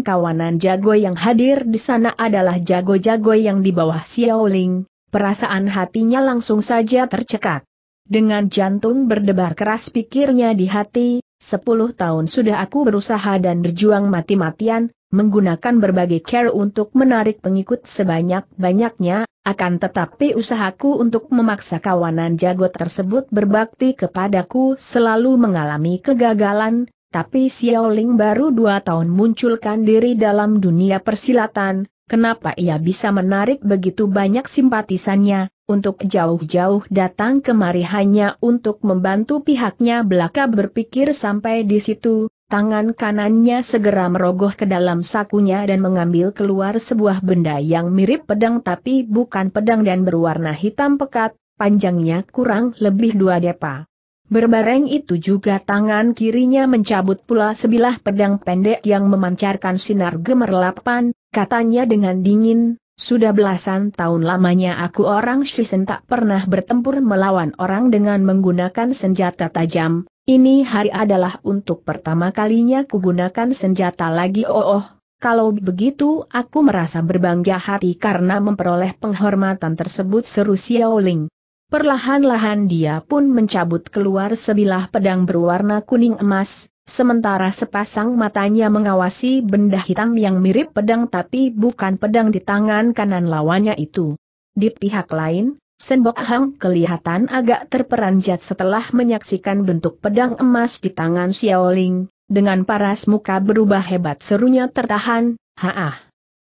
kawanan jago yang hadir di sana adalah jago-jago yang di bawah Xiaoling, perasaan hatinya langsung saja tercekat. Dengan jantung berdebar keras pikirnya di hati, Sepuluh tahun sudah aku berusaha dan berjuang mati-matian, menggunakan berbagai care untuk menarik pengikut sebanyak-banyaknya, akan tetapi usahaku untuk memaksa kawanan jago tersebut berbakti kepadaku selalu mengalami kegagalan, tapi Xiao Ling baru dua tahun munculkan diri dalam dunia persilatan, kenapa ia bisa menarik begitu banyak simpatisannya, untuk jauh-jauh datang kemari hanya untuk membantu pihaknya belaka berpikir sampai di situ, tangan kanannya segera merogoh ke dalam sakunya dan mengambil keluar sebuah benda yang mirip pedang tapi bukan pedang dan berwarna hitam pekat, panjangnya kurang lebih dua depa. Berbareng itu juga tangan kirinya mencabut pula sebilah pedang pendek yang memancarkan sinar gemerlapan, katanya dengan dingin, sudah belasan tahun lamanya aku orang Shisen tak pernah bertempur melawan orang dengan menggunakan senjata tajam, ini hari adalah untuk pertama kalinya kugunakan senjata lagi oh oh. Kalau begitu aku merasa berbangga hati karena memperoleh penghormatan tersebut seru Xiaoling. Perlahan-lahan dia pun mencabut keluar sebilah pedang berwarna kuning emas, sementara sepasang matanya mengawasi benda hitam yang mirip pedang tapi bukan pedang di tangan kanan lawannya itu. Di pihak lain, Senbok Hang kelihatan agak terperanjat setelah menyaksikan bentuk pedang emas di tangan Xiaoling, dengan paras muka berubah hebat serunya tertahan, haah. Ah.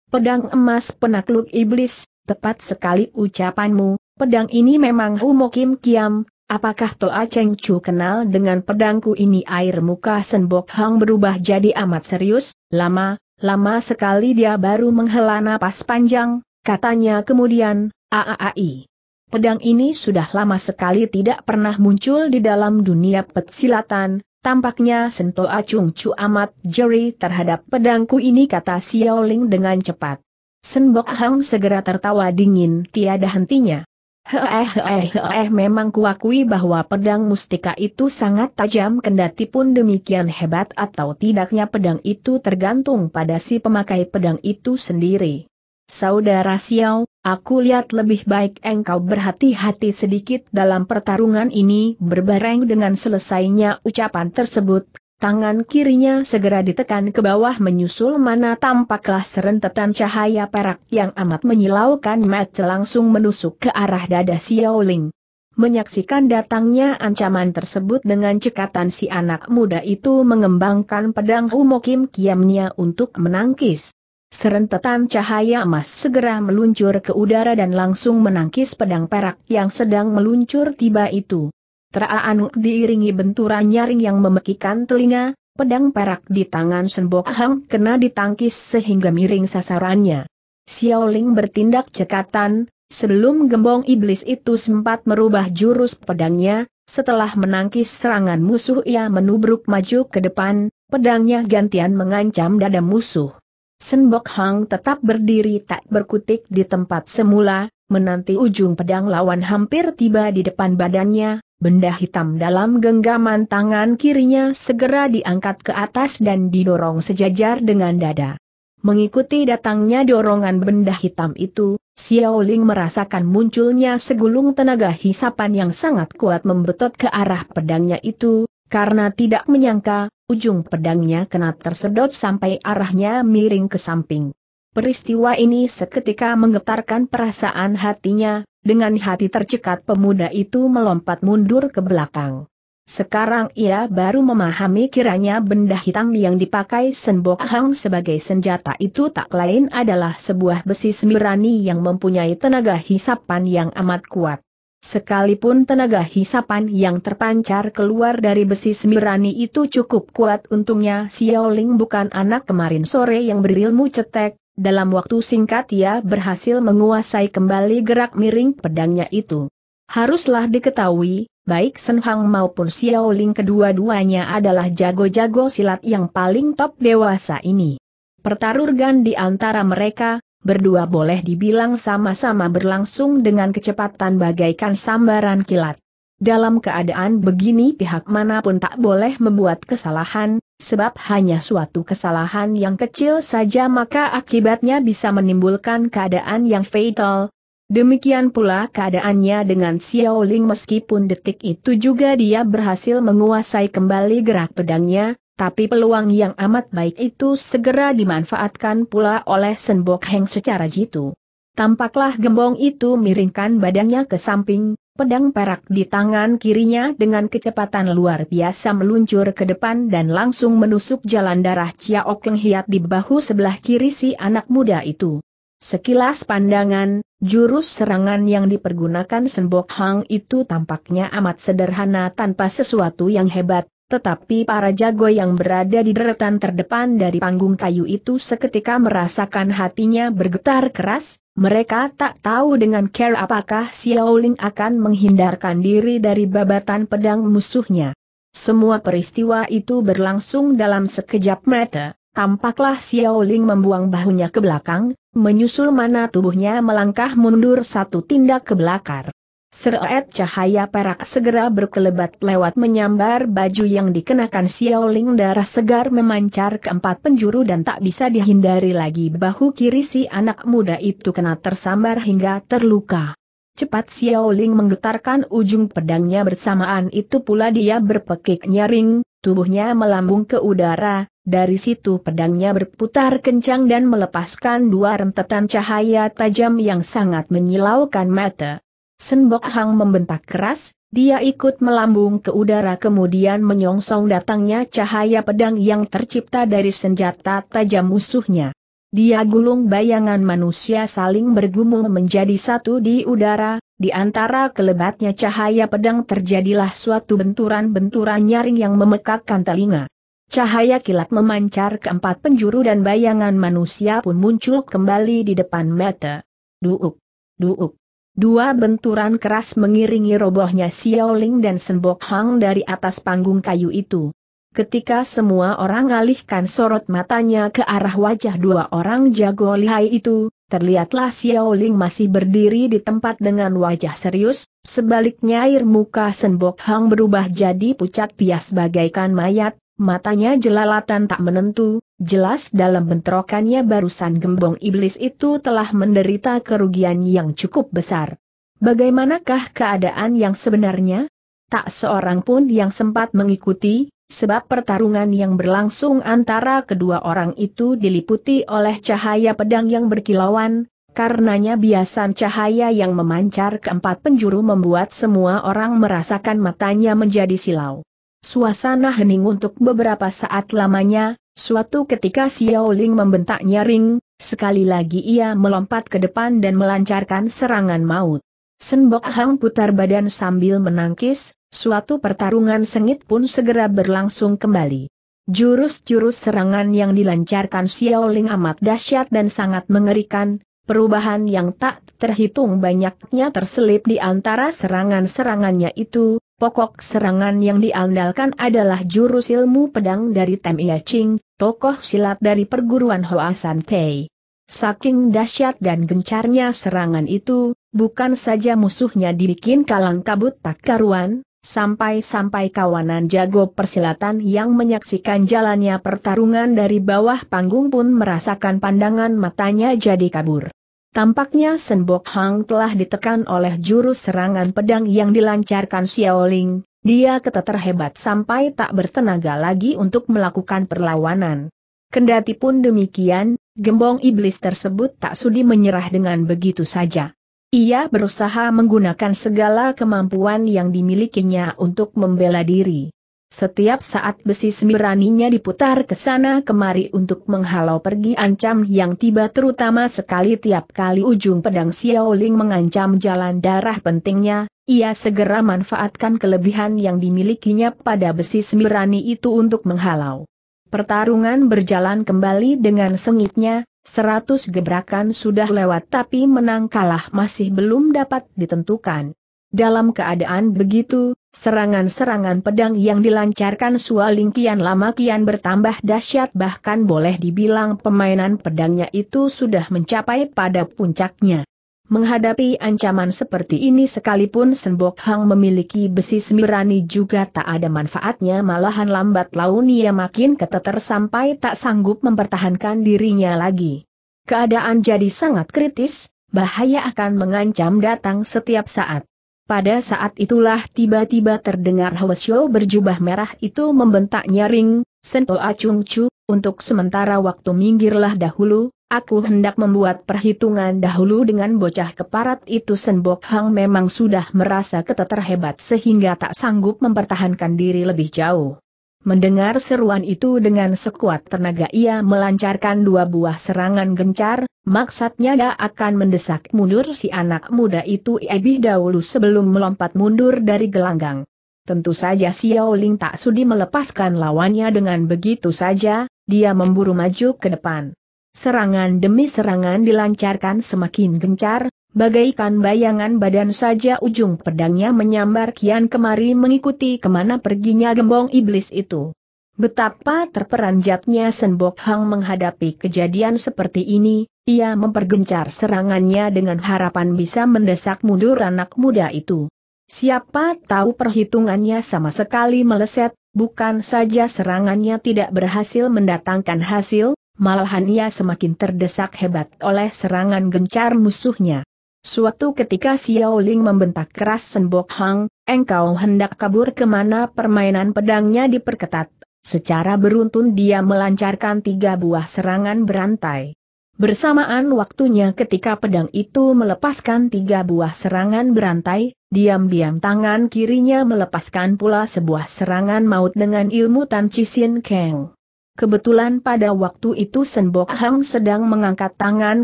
Pedang emas penakluk iblis, tepat sekali ucapanmu, Pedang ini memang Humo Kim Kiam, apakah Toa Cheng Chu kenal dengan pedangku ini air muka Senbok Hang berubah jadi amat serius, lama, lama sekali dia baru menghela napas panjang, katanya kemudian, aaai. Pedang ini sudah lama sekali tidak pernah muncul di dalam dunia petsilatan, tampaknya Sento Acung Chu amat jeri terhadap pedangku ini kata Xiaoling dengan cepat. Senbok Hang segera tertawa dingin tiada hentinya. Heeh heeh eh, memang kuakui bahwa pedang mustika itu sangat tajam kendati pun demikian hebat atau tidaknya pedang itu tergantung pada si pemakai pedang itu sendiri. Saudara Xiao, aku lihat lebih baik engkau berhati-hati sedikit dalam pertarungan ini berbareng dengan selesainya ucapan tersebut, Tangan kirinya segera ditekan ke bawah menyusul mana tampaklah serentetan cahaya perak yang amat menyilaukan mata langsung menusuk ke arah dada Xiaoling. Menyaksikan datangnya ancaman tersebut dengan cekatan si anak muda itu mengembangkan pedang Humokim Kiamnya untuk menangkis. Serentetan cahaya emas segera meluncur ke udara dan langsung menangkis pedang perak yang sedang meluncur tiba itu. Teraan diiringi benturan nyaring yang memekikan telinga, pedang perak di tangan Senbok Hang kena ditangkis sehingga miring sasarannya. Xiaoling bertindak cekatan, sebelum gembong iblis itu sempat merubah jurus pedangnya, setelah menangkis serangan musuh ia menubruk maju ke depan, pedangnya gantian mengancam dada musuh. Senbok Hang tetap berdiri tak berkutik di tempat semula, menanti ujung pedang lawan hampir tiba di depan badannya, Benda hitam dalam genggaman tangan kirinya segera diangkat ke atas dan didorong sejajar dengan dada. Mengikuti datangnya dorongan benda hitam itu, Xiao Ling merasakan munculnya segulung tenaga hisapan yang sangat kuat membetot ke arah pedangnya itu, karena tidak menyangka, ujung pedangnya kena tersedot sampai arahnya miring ke samping. Peristiwa ini seketika menggetarkan perasaan hatinya, dengan hati tercekat pemuda itu melompat mundur ke belakang. Sekarang ia baru memahami kiranya benda hitam yang dipakai Senbok Hang sebagai senjata itu tak lain adalah sebuah besi semirani yang mempunyai tenaga hisapan yang amat kuat. Sekalipun tenaga hisapan yang terpancar keluar dari besi semirani itu cukup kuat untungnya Xiaoling bukan anak kemarin sore yang berilmu cetek, dalam waktu singkat ia berhasil menguasai kembali gerak miring pedangnya itu. Haruslah diketahui, baik Sen Hang maupun Xiao Ling kedua-duanya adalah jago-jago silat yang paling top dewasa ini. Pertarungan di antara mereka, berdua boleh dibilang sama-sama berlangsung dengan kecepatan bagaikan sambaran kilat. Dalam keadaan begini pihak manapun tak boleh membuat kesalahan, sebab hanya suatu kesalahan yang kecil saja maka akibatnya bisa menimbulkan keadaan yang fatal. Demikian pula keadaannya dengan Xiao Ling meskipun detik itu juga dia berhasil menguasai kembali gerak pedangnya, tapi peluang yang amat baik itu segera dimanfaatkan pula oleh Senbok Heng secara jitu. Tampaklah gembong itu miringkan badannya ke samping, pedang perak di tangan kirinya dengan kecepatan luar biasa meluncur ke depan dan langsung menusuk jalan darah Chiao Keng Hiat di bahu sebelah kiri si anak muda itu. Sekilas pandangan, jurus serangan yang dipergunakan Sembok Hang itu tampaknya amat sederhana tanpa sesuatu yang hebat, tetapi para jago yang berada di deretan terdepan dari panggung kayu itu seketika merasakan hatinya bergetar keras, mereka tak tahu dengan care apakah Xiao Ling akan menghindarkan diri dari babatan pedang musuhnya. Semua peristiwa itu berlangsung dalam sekejap mata, tampaklah Xiao Ling membuang bahunya ke belakang, menyusul mana tubuhnya melangkah mundur satu tindak ke belakang. Seret cahaya perak segera berkelebat lewat menyambar baju yang dikenakan Xiao Ling. darah segar memancar ke empat penjuru dan tak bisa dihindari lagi bahu kiri si anak muda itu kena tersambar hingga terluka. Cepat Xiao Ling menggetarkan ujung pedangnya bersamaan itu pula dia berpekik nyaring, tubuhnya melambung ke udara, dari situ pedangnya berputar kencang dan melepaskan dua rentetan cahaya tajam yang sangat menyilaukan mata. Senbok Hang membentak keras, dia ikut melambung ke udara kemudian menyongsong datangnya cahaya pedang yang tercipta dari senjata tajam musuhnya. Dia gulung bayangan manusia saling bergumul menjadi satu di udara, di antara kelebatnya cahaya pedang terjadilah suatu benturan-benturan nyaring yang memekakkan telinga. Cahaya kilat memancar ke empat penjuru dan bayangan manusia pun muncul kembali di depan mata. Duuk, duuk, Dua benturan keras mengiringi robohnya Xiaoling dan Senbok Hang dari atas panggung kayu itu. Ketika semua orang alihkan sorot matanya ke arah wajah dua orang jago lihai itu, terlihatlah Xiaoling masih berdiri di tempat dengan wajah serius, sebaliknya air muka Senbok Hang berubah jadi pucat pias bagaikan mayat, matanya jelalatan tak menentu, jelas dalam bentrokannya barusan gembong iblis itu telah menderita kerugian yang cukup besar. Bagaimanakah keadaan yang sebenarnya? Tak seorang pun yang sempat mengikuti, sebab pertarungan yang berlangsung antara kedua orang itu diliputi oleh cahaya pedang yang berkilauan, karenanya biasan cahaya yang memancar keempat penjuru membuat semua orang merasakan matanya menjadi silau suasana hening untuk beberapa saat lamanya, suatu ketika Xiao Ling membentak nyaring, sekali lagi ia melompat ke depan dan melancarkan serangan maut. Senbok Hang putar badan sambil menangkis, suatu pertarungan sengit pun segera berlangsung kembali. Jurus-jurus serangan yang dilancarkan Xiao Ling amat dahsyat dan sangat mengerikan, perubahan yang tak terhitung banyaknya terselip di antara serangan-serangannya itu, Pokok serangan yang diandalkan adalah jurus ilmu pedang dari Tem Ia Ching, tokoh silat dari perguruan Hoasan Pei. Saking dahsyat dan gencarnya serangan itu, bukan saja musuhnya dibikin kalang kabut tak karuan, sampai-sampai kawanan jago persilatan yang menyaksikan jalannya pertarungan dari bawah panggung pun merasakan pandangan matanya jadi kabur. Tampaknya Senbok Hang telah ditekan oleh jurus serangan pedang yang dilancarkan Xiao Ling. dia keteter hebat sampai tak bertenaga lagi untuk melakukan perlawanan. Kendati pun demikian, gembong iblis tersebut tak sudi menyerah dengan begitu saja. Ia berusaha menggunakan segala kemampuan yang dimilikinya untuk membela diri. Setiap saat besi semiraninya diputar ke sana kemari untuk menghalau pergi ancam yang tiba terutama sekali tiap kali ujung pedang Xiaoling mengancam jalan darah pentingnya, ia segera manfaatkan kelebihan yang dimilikinya pada besi semirani itu untuk menghalau. Pertarungan berjalan kembali dengan sengitnya, seratus gebrakan sudah lewat tapi menang kalah masih belum dapat ditentukan. Dalam keadaan begitu, Serangan-serangan pedang yang dilancarkan Sualing kian lama kian bertambah dahsyat bahkan boleh dibilang pemainan pedangnya itu sudah mencapai pada puncaknya. Menghadapi ancaman seperti ini sekalipun Senbok Hang memiliki besi semirani juga tak ada manfaatnya malahan lambat laun ia makin keteter sampai tak sanggup mempertahankan dirinya lagi. Keadaan jadi sangat kritis, bahaya akan mengancam datang setiap saat. Pada saat itulah tiba-tiba terdengar Hwasyo berjubah merah itu membentak nyaring, Sento Acung Chu, untuk sementara waktu minggirlah dahulu, aku hendak membuat perhitungan dahulu dengan bocah keparat itu Senbok Hang memang sudah merasa keteter hebat sehingga tak sanggup mempertahankan diri lebih jauh. Mendengar seruan itu dengan sekuat tenaga ia melancarkan dua buah serangan gencar, Maksudnya dia akan mendesak mundur si anak muda itu lebih dahulu sebelum melompat mundur dari gelanggang. Tentu saja Xiao Ling tak sudi melepaskan lawannya dengan begitu saja, dia memburu maju ke depan. Serangan demi serangan dilancarkan semakin gencar, bagaikan bayangan badan saja ujung pedangnya menyambar kian kemari mengikuti kemana perginya gembong iblis itu. Betapa terperanjatnya Senbok Hang menghadapi kejadian seperti ini, ia mempergencar serangannya dengan harapan bisa mendesak mundur anak muda itu. Siapa tahu perhitungannya sama sekali meleset, bukan saja serangannya tidak berhasil mendatangkan hasil, malahan ia semakin terdesak hebat oleh serangan gencar musuhnya. Suatu ketika Xiao Ling membentak keras Senbok Hang, engkau hendak kabur kemana permainan pedangnya diperketat Secara beruntun dia melancarkan tiga buah serangan berantai. Bersamaan waktunya ketika pedang itu melepaskan tiga buah serangan berantai, diam-diam tangan kirinya melepaskan pula sebuah serangan maut dengan ilmu Tan Chisin Kang. Kebetulan pada waktu itu Senbok Hang sedang mengangkat tangan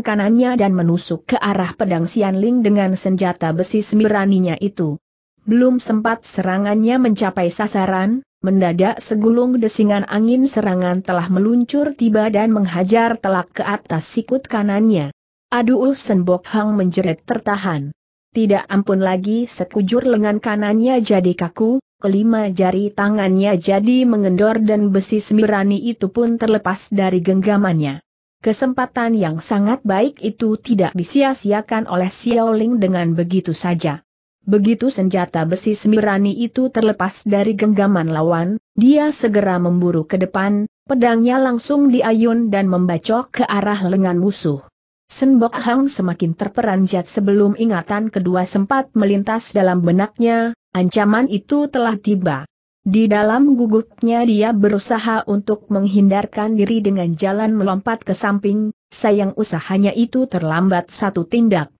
kanannya dan menusuk ke arah pedang Ling dengan senjata besi semiraninya itu. Belum sempat serangannya mencapai sasaran, Mendadak segulung desingan angin serangan telah meluncur tiba dan menghajar telak ke atas sikut kanannya. Aduh uh, Senbok Hang menjerit tertahan. Tidak ampun lagi sekujur lengan kanannya jadi kaku, kelima jari tangannya jadi mengendor dan besi semirani itu pun terlepas dari genggamannya. Kesempatan yang sangat baik itu tidak disia-siakan oleh Xiaoling dengan begitu saja. Begitu senjata besi semirani itu terlepas dari genggaman lawan, dia segera memburu ke depan, pedangnya langsung diayun dan membacok ke arah lengan musuh. Senbok Hang semakin terperanjat sebelum ingatan kedua sempat melintas dalam benaknya, ancaman itu telah tiba. Di dalam gugupnya dia berusaha untuk menghindarkan diri dengan jalan melompat ke samping, sayang usahanya itu terlambat satu tindak.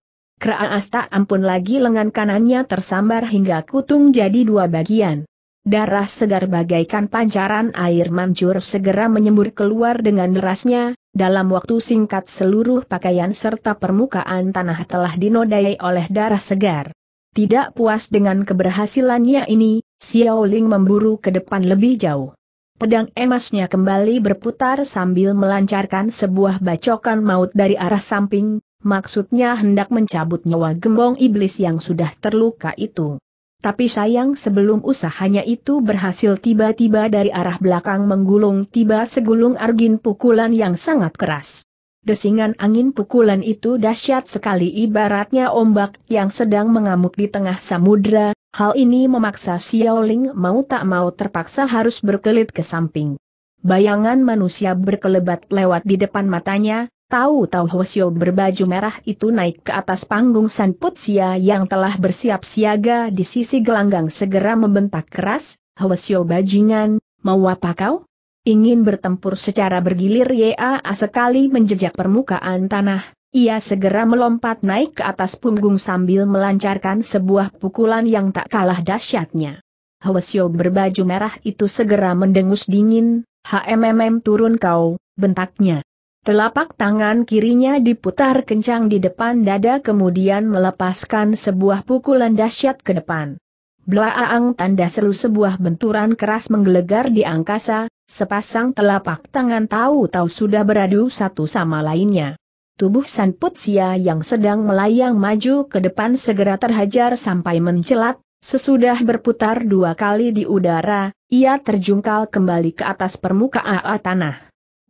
Keraas tak ampun lagi lengan kanannya tersambar hingga kutung jadi dua bagian. Darah segar bagaikan pancaran air mancur segera menyembur keluar dengan derasnya, dalam waktu singkat seluruh pakaian serta permukaan tanah telah dinodai oleh darah segar. Tidak puas dengan keberhasilannya ini, Xiao Ling memburu ke depan lebih jauh. Pedang emasnya kembali berputar sambil melancarkan sebuah bacokan maut dari arah samping, maksudnya hendak mencabut nyawa gembong iblis yang sudah terluka itu. Tapi sayang sebelum usahanya itu berhasil tiba-tiba dari arah belakang menggulung tiba segulung argin pukulan yang sangat keras. Desingan angin pukulan itu dahsyat sekali ibaratnya ombak yang sedang mengamuk di tengah samudra, hal ini memaksa Xiaoling mau tak mau terpaksa harus berkelit ke samping. Bayangan manusia berkelebat lewat di depan matanya, Tahu-tahu Hosio berbaju merah itu naik ke atas panggung San Putsia yang telah bersiap siaga di sisi gelanggang segera membentak keras, Hosio bajingan, mau apa kau? Ingin bertempur secara bergilir Ya sekali menjejak permukaan tanah, ia segera melompat naik ke atas punggung sambil melancarkan sebuah pukulan yang tak kalah dahsyatnya. Hwasyo berbaju merah itu segera mendengus dingin, HMMM turun kau, bentaknya. Telapak tangan kirinya diputar kencang di depan dada kemudian melepaskan sebuah pukulan dahsyat ke depan. Blaaang tanda seru sebuah benturan keras menggelegar di angkasa, sepasang telapak tangan tahu-tahu sudah beradu satu sama lainnya. Tubuh San Putsia yang sedang melayang maju ke depan segera terhajar sampai mencelat, sesudah berputar dua kali di udara, ia terjungkal kembali ke atas permukaan tanah.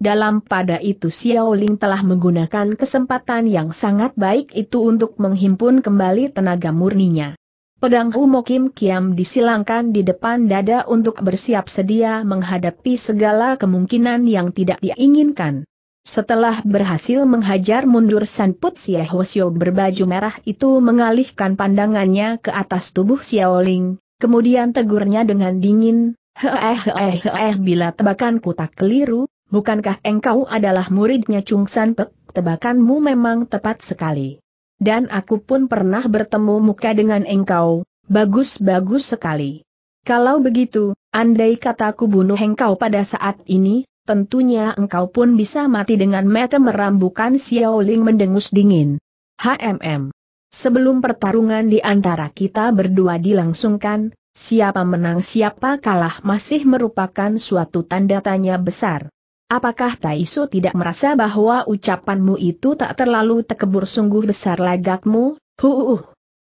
Dalam pada itu Xiao Ling telah menggunakan kesempatan yang sangat baik itu untuk menghimpun kembali tenaga murninya. Pedang Humo Kim Kiam disilangkan di depan dada untuk bersiap sedia menghadapi segala kemungkinan yang tidak diinginkan. Setelah berhasil menghajar mundur Sanput Siehosyo berbaju merah itu mengalihkan pandangannya ke atas tubuh Xiao Ling, kemudian tegurnya dengan dingin, eh eh eh, bila tebakanku tak keliru, bukankah engkau adalah muridnya Chung San Pek? Tebakanmu memang tepat sekali. Dan aku pun pernah bertemu muka dengan engkau, bagus-bagus sekali. Kalau begitu, andai kata aku bunuh engkau pada saat ini, tentunya engkau pun bisa mati dengan mata merambukan Xiao Ling mendengus dingin. HMM. Sebelum pertarungan di antara kita berdua dilangsungkan, siapa menang siapa kalah masih merupakan suatu tanda tanya besar. Apakah Taisu tidak merasa bahwa ucapanmu itu tak terlalu tekebur sungguh besar lagakmu? Huuuh.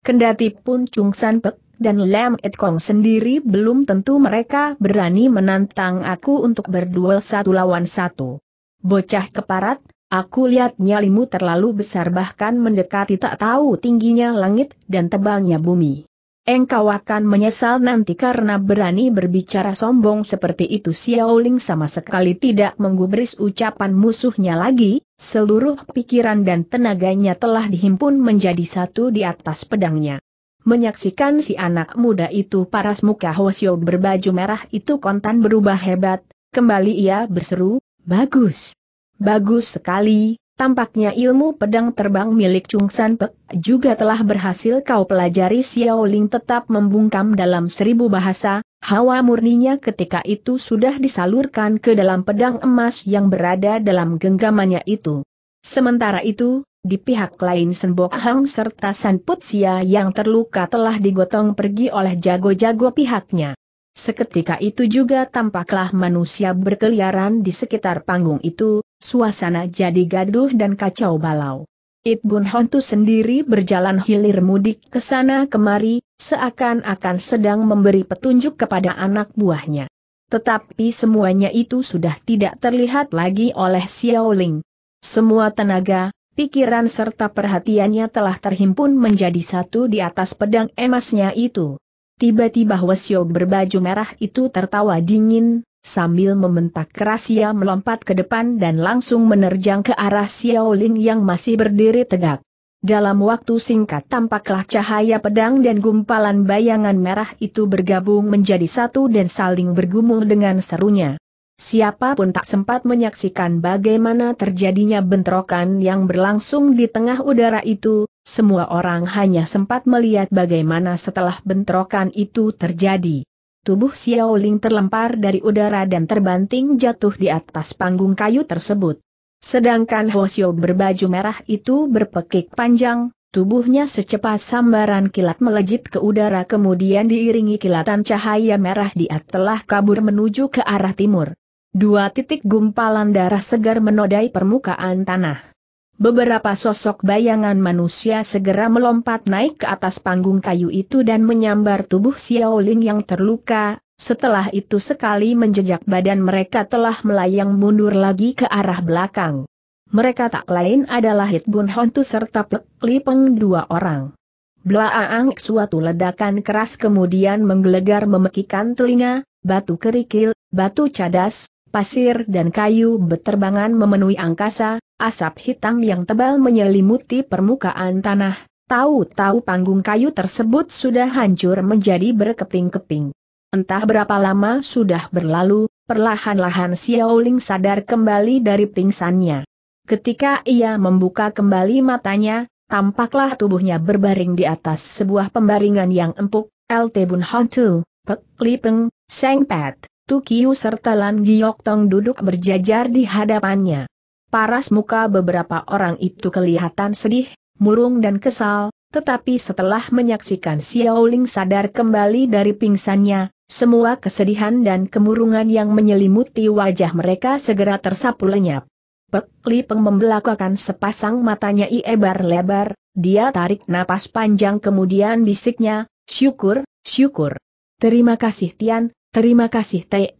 Kendati pun Chung San Pek dan Lam Et Kong sendiri belum tentu mereka berani menantang aku untuk berduel satu lawan satu. Bocah keparat, aku lihat nyalimu terlalu besar bahkan mendekati tak tahu tingginya langit dan tebalnya bumi. Engkau akan menyesal nanti karena berani berbicara sombong seperti itu Xiaoling sama sekali tidak menggubris ucapan musuhnya lagi, seluruh pikiran dan tenaganya telah dihimpun menjadi satu di atas pedangnya. Menyaksikan si anak muda itu paras muka Hosyo berbaju merah itu kontan berubah hebat, kembali ia berseru, bagus. Bagus sekali, Tampaknya ilmu pedang terbang milik Chung San Pek juga telah berhasil kau pelajari Xiao Ling tetap membungkam dalam seribu bahasa, hawa murninya ketika itu sudah disalurkan ke dalam pedang emas yang berada dalam genggamannya itu. Sementara itu, di pihak lain Senbok Hang serta San Putsia yang terluka telah digotong pergi oleh jago-jago pihaknya. Seketika itu juga tampaklah manusia berkeliaran di sekitar panggung itu, suasana jadi gaduh dan kacau balau. Itbun Hontu sendiri berjalan hilir mudik ke sana kemari, seakan-akan sedang memberi petunjuk kepada anak buahnya. Tetapi semuanya itu sudah tidak terlihat lagi oleh Xiao Ling. Semua tenaga, pikiran serta perhatiannya telah terhimpun menjadi satu di atas pedang emasnya itu. Tiba-tiba Wesio berbaju merah itu tertawa dingin, Sambil mementak keras ia melompat ke depan dan langsung menerjang ke arah Xiaoling yang masih berdiri tegak. Dalam waktu singkat tampaklah cahaya pedang dan gumpalan bayangan merah itu bergabung menjadi satu dan saling bergumul dengan serunya. Siapapun tak sempat menyaksikan bagaimana terjadinya bentrokan yang berlangsung di tengah udara itu, semua orang hanya sempat melihat bagaimana setelah bentrokan itu terjadi. Tubuh Xiao Ling terlempar dari udara dan terbanting jatuh di atas panggung kayu tersebut. Sedangkan Xiu berbaju merah itu berpekik panjang, tubuhnya secepat sambaran kilat melejit ke udara kemudian diiringi kilatan cahaya merah dia telah kabur menuju ke arah timur. Dua titik gumpalan darah segar menodai permukaan tanah. Beberapa sosok bayangan manusia segera melompat naik ke atas panggung kayu itu dan menyambar tubuh Xiao Xiaoling yang terluka, setelah itu sekali menjejak badan mereka telah melayang mundur lagi ke arah belakang. Mereka tak lain adalah Hit Bun Hontu serta Pek Li Peng dua orang. Blaang suatu ledakan keras kemudian menggelegar memekikan telinga, batu kerikil, batu cadas, pasir dan kayu beterbangan memenuhi angkasa, Asap hitam yang tebal menyelimuti permukaan tanah, tahu-tahu panggung kayu tersebut sudah hancur menjadi berkeping-keping. Entah berapa lama sudah berlalu, perlahan-lahan Xiaoling sadar kembali dari pingsannya. Ketika ia membuka kembali matanya, tampaklah tubuhnya berbaring di atas sebuah pembaringan yang empuk, LT Bun Hontu, Pek Peng, Seng Pet, Tukiu serta Lan Giok Tong duduk berjajar di hadapannya. Paras muka beberapa orang itu kelihatan sedih, murung dan kesal, tetapi setelah menyaksikan Xiao Ling sadar kembali dari pingsannya, semua kesedihan dan kemurungan yang menyelimuti wajah mereka segera tersapu lenyap. Pek Li Peng membelakangkan sepasang matanya iebar lebar, dia tarik napas panjang kemudian bisiknya, syukur, syukur. Terima kasih Tian, terima kasih Te.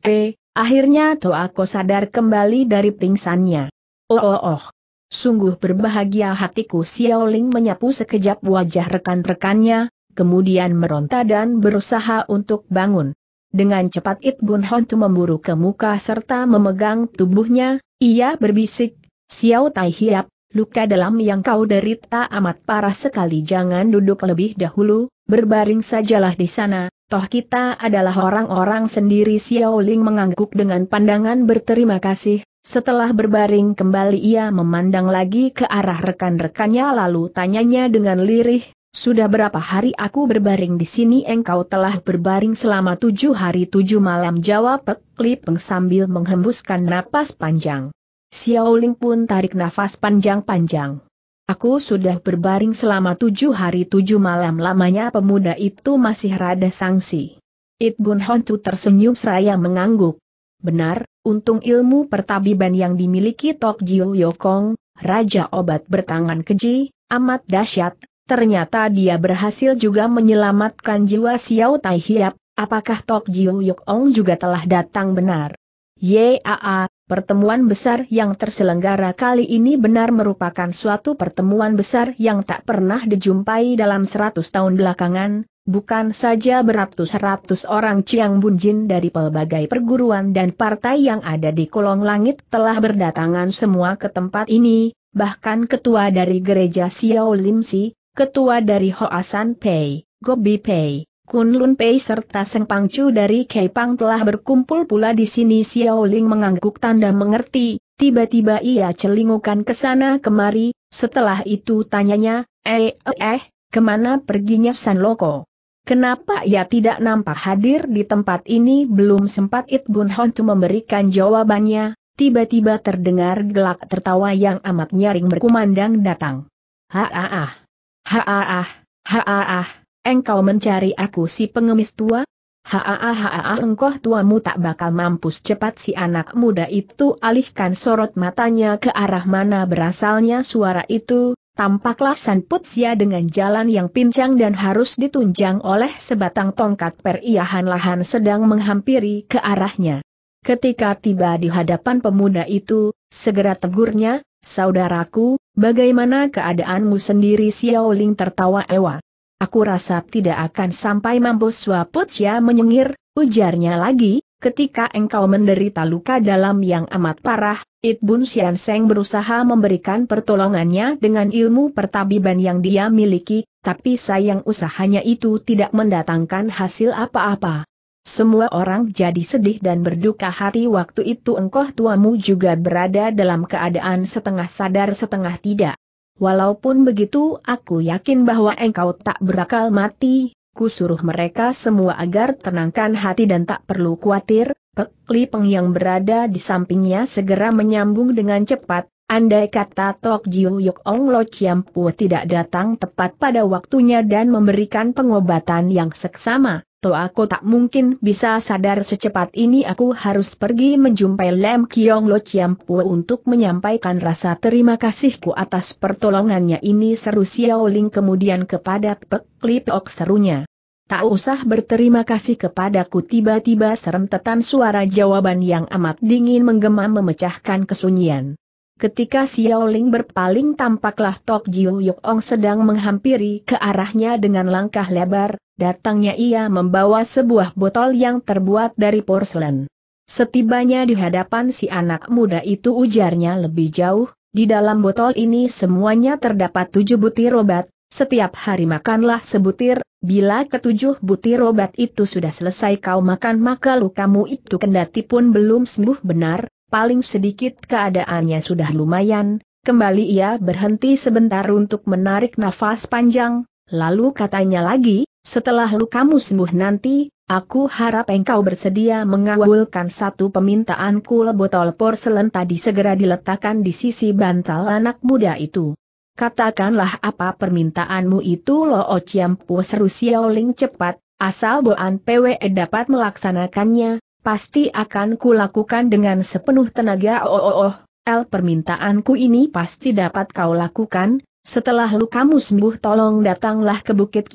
Akhirnya Toa Toako sadar kembali dari pingsannya. Oh oh oh. Sungguh berbahagia hatiku Xiao Ling menyapu sekejap wajah rekan-rekannya, kemudian meronta dan berusaha untuk bangun. Dengan cepat It Bun Hon Tu memburu ke muka serta memegang tubuhnya, ia berbisik, Xiao Tai Hiap, luka dalam yang kau derita amat parah sekali jangan duduk lebih dahulu, berbaring sajalah di sana, toh kita adalah orang-orang sendiri Xiao Ling mengangguk dengan pandangan berterima kasih, setelah berbaring kembali ia memandang lagi ke arah rekan-rekannya lalu tanyanya dengan lirih, sudah berapa hari aku berbaring di sini engkau telah berbaring selama tujuh hari tujuh malam jawab Pek pengsambil sambil menghembuskan napas panjang. Xiao Ling pun tarik nafas panjang-panjang. Aku sudah berbaring selama tujuh hari tujuh malam lamanya pemuda itu masih rada sangsi. It Bun Hontu tersenyum seraya mengangguk. Benar, untung ilmu pertabiban yang dimiliki Tok Jiu Yokong, Raja Obat Bertangan Keji, amat dahsyat. Ternyata dia berhasil juga menyelamatkan jiwa Xiao Tai Hiap, apakah Tok Jiu Yokong juga telah datang benar? YAA, pertemuan besar yang terselenggara kali ini benar merupakan suatu pertemuan besar yang tak pernah dijumpai dalam seratus tahun belakangan, Bukan saja beratus-ratus orang Chiang Bunjin dari pelbagai perguruan dan partai yang ada di kolong langit telah berdatangan semua ke tempat ini, bahkan ketua dari gereja Xiao Lim Si, ketua dari Hoasan Pei, Gobi Pei, Kunlun Pei serta Seng Pangcu dari Pang telah berkumpul pula di sini Xiao Ling mengangguk tanda mengerti, tiba-tiba ia celingukan ke sana kemari, setelah itu tanyanya, eh eh eh, kemana perginya San Loko? Kenapa ia tidak nampak hadir di tempat ini belum sempat It Bun Honcu memberikan jawabannya, tiba-tiba terdengar gelak tertawa yang amat nyaring berkumandang datang. Haaah! Haaah! Haaah! Engkau mencari aku si pengemis tua? Haaah haaah engkau tuamu tak bakal mampus cepat si anak muda itu alihkan sorot matanya ke arah mana berasalnya suara itu, Tampaklah San Putsia dengan jalan yang pincang dan harus ditunjang oleh sebatang tongkat periahan lahan sedang menghampiri ke arahnya. Ketika tiba di hadapan pemuda itu, segera tegurnya, Saudaraku, bagaimana keadaanmu sendiri Xiao Ling tertawa ewa. Aku rasa tidak akan sampai mampu Swaputsia menyengir, ujarnya lagi, ketika engkau menderita luka dalam yang amat parah, It Bun Seng berusaha memberikan pertolongannya dengan ilmu pertabiban yang dia miliki, tapi sayang usahanya itu tidak mendatangkan hasil apa-apa. Semua orang jadi sedih dan berduka hati waktu itu engkau tuamu juga berada dalam keadaan setengah sadar setengah tidak. Walaupun begitu aku yakin bahwa engkau tak berakal mati, Ku suruh mereka semua agar tenangkan hati dan tak perlu khawatir, Pekli Peng yang berada di sampingnya segera menyambung dengan cepat, andai kata Tok Jiu Yok Ong Lo Chiam Pu tidak datang tepat pada waktunya dan memberikan pengobatan yang seksama, Toh aku tak mungkin bisa sadar secepat ini aku harus pergi menjumpai Lem Kiong Lo Chiam Pu untuk menyampaikan rasa terima kasihku atas pertolongannya ini seru Xiao Ling kemudian kepada Pek Li serunya. Tak usah berterima kasih kepadaku tiba-tiba serentetan suara jawaban yang amat dingin menggema memecahkan kesunyian. Ketika Xiao Ling berpaling tampaklah Tok Jiu Ong sedang menghampiri ke arahnya dengan langkah lebar, datangnya ia membawa sebuah botol yang terbuat dari porselen. Setibanya di hadapan si anak muda itu ujarnya lebih jauh, di dalam botol ini semuanya terdapat tujuh butir obat, setiap hari makanlah sebutir, bila ketujuh butir obat itu sudah selesai kau makan maka lukamu itu kendati pun belum sembuh benar, paling sedikit keadaannya sudah lumayan, kembali ia berhenti sebentar untuk menarik nafas panjang, lalu katanya lagi, setelah lukamu sembuh nanti, aku harap engkau bersedia mengawulkan satu permintaanku botol porselen tadi segera diletakkan di sisi bantal anak muda itu katakanlah apa permintaanmu itu Lo Ociampu seru Xiaoling cepat, asal Boan PWE dapat melaksanakannya, pasti akan kulakukan dengan sepenuh tenaga oh oh oh, El permintaanku ini pasti dapat kau lakukan, setelah lukamu sembuh tolong datanglah ke Bukit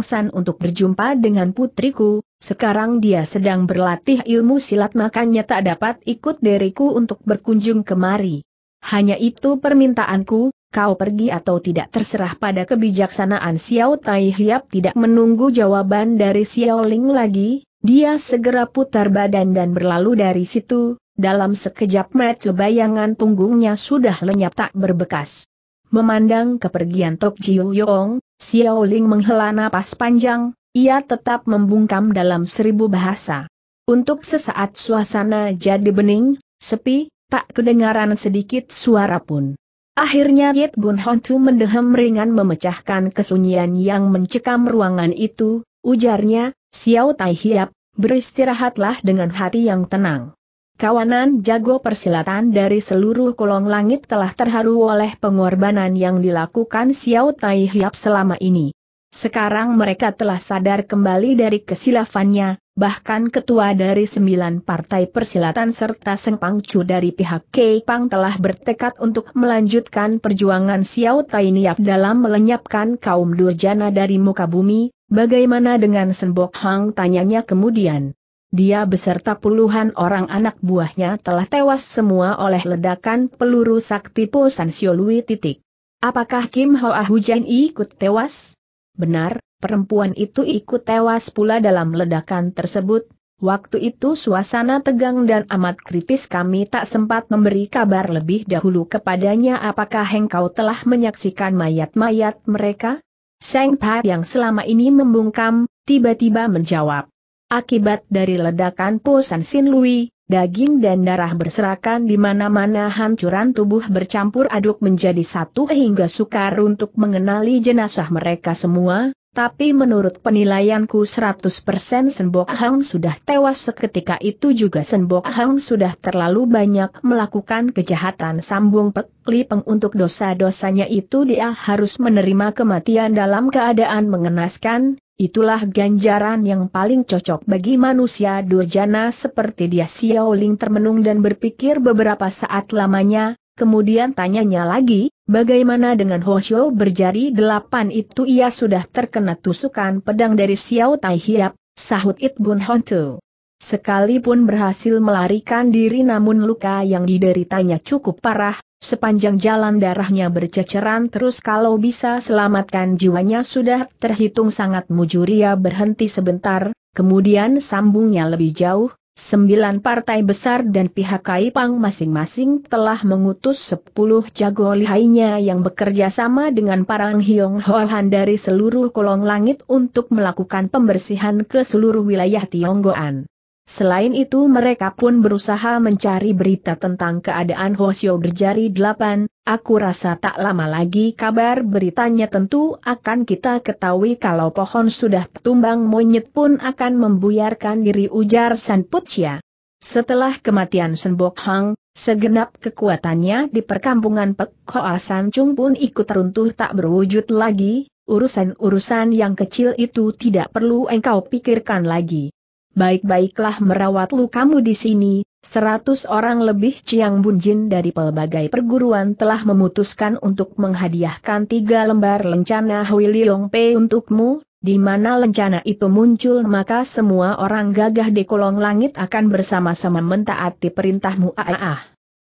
san untuk berjumpa dengan putriku, sekarang dia sedang berlatih ilmu silat makanya tak dapat ikut deriku untuk berkunjung kemari. Hanya itu permintaanku, kau pergi atau tidak terserah pada kebijaksanaan Xiao Tai Hiap tidak menunggu jawaban dari Xiao Ling lagi, dia segera putar badan dan berlalu dari situ, dalam sekejap mata bayangan punggungnya sudah lenyap tak berbekas. Memandang kepergian Tok Jiu Yong, Xiao Ling menghela napas panjang, ia tetap membungkam dalam seribu bahasa. Untuk sesaat suasana jadi bening, sepi, tak kedengaran sedikit suara pun. Akhirnya Yit Bun Hontu mendehem ringan memecahkan kesunyian yang mencekam ruangan itu, ujarnya, Xiao Tai Hiap, beristirahatlah dengan hati yang tenang. Kawanan jago persilatan dari seluruh kolong langit telah terharu oleh pengorbanan yang dilakukan Xiao Tai Hiap selama ini. Sekarang mereka telah sadar kembali dari kesilafannya, bahkan ketua dari sembilan partai persilatan serta Seng Pangcu dari pihak K Pang telah bertekad untuk melanjutkan perjuangan Xiao Tai Niap dalam melenyapkan kaum durjana dari muka bumi, bagaimana dengan Senbok Hang tanyanya kemudian. Dia beserta puluhan orang anak buahnya telah tewas semua oleh ledakan peluru sakti Po San Siolui titik. Apakah Kim Hoa Hujan ikut tewas? Benar, perempuan itu ikut tewas pula dalam ledakan tersebut. Waktu itu suasana tegang dan amat kritis kami tak sempat memberi kabar lebih dahulu kepadanya apakah engkau telah menyaksikan mayat-mayat mereka? Seng Pat yang selama ini membungkam, tiba-tiba menjawab. Akibat dari ledakan Posan Sin Lui, daging dan darah berserakan di mana-mana hancuran tubuh bercampur aduk menjadi satu hingga sukar untuk mengenali jenazah mereka semua, tapi menurut penilaianku 100% Senbok Hang sudah tewas seketika itu juga Senbok Hang sudah terlalu banyak melakukan kejahatan sambung pekli peng untuk dosa-dosanya itu dia harus menerima kematian dalam keadaan mengenaskan, itulah ganjaran yang paling cocok bagi manusia durjana seperti dia Ling termenung dan berpikir beberapa saat lamanya, Kemudian tanyanya lagi, bagaimana dengan Hoshio berjari delapan itu ia sudah terkena tusukan pedang dari Xiao Tai Hiap, sahut It Bun Hontu. Sekalipun berhasil melarikan diri namun luka yang dideritanya cukup parah, sepanjang jalan darahnya berceceran terus kalau bisa selamatkan jiwanya sudah terhitung sangat mujuria berhenti sebentar, kemudian sambungnya lebih jauh, Sembilan partai besar dan pihak Kaipang masing-masing telah mengutus sepuluh jago lihainya yang bekerja sama dengan para Hiong Hohan dari seluruh kolong langit untuk melakukan pembersihan ke seluruh wilayah Tionggoan. Selain itu mereka pun berusaha mencari berita tentang keadaan Hosio berjari delapan, aku rasa tak lama lagi kabar beritanya tentu akan kita ketahui kalau pohon sudah tumbang monyet pun akan membuyarkan diri ujar San Putia. Setelah kematian Bok Hang, segenap kekuatannya di perkampungan Pek Hoa Chung pun ikut runtuh tak berwujud lagi, urusan-urusan yang kecil itu tidak perlu engkau pikirkan lagi baik-baiklah merawat lukamu di sini, seratus orang lebih Ciang Bunjin dari pelbagai perguruan telah memutuskan untuk menghadiahkan tiga lembar lencana Hui Liong Pei untukmu, di mana lencana itu muncul maka semua orang gagah di kolong langit akan bersama-sama mentaati perintahmu ah, ah.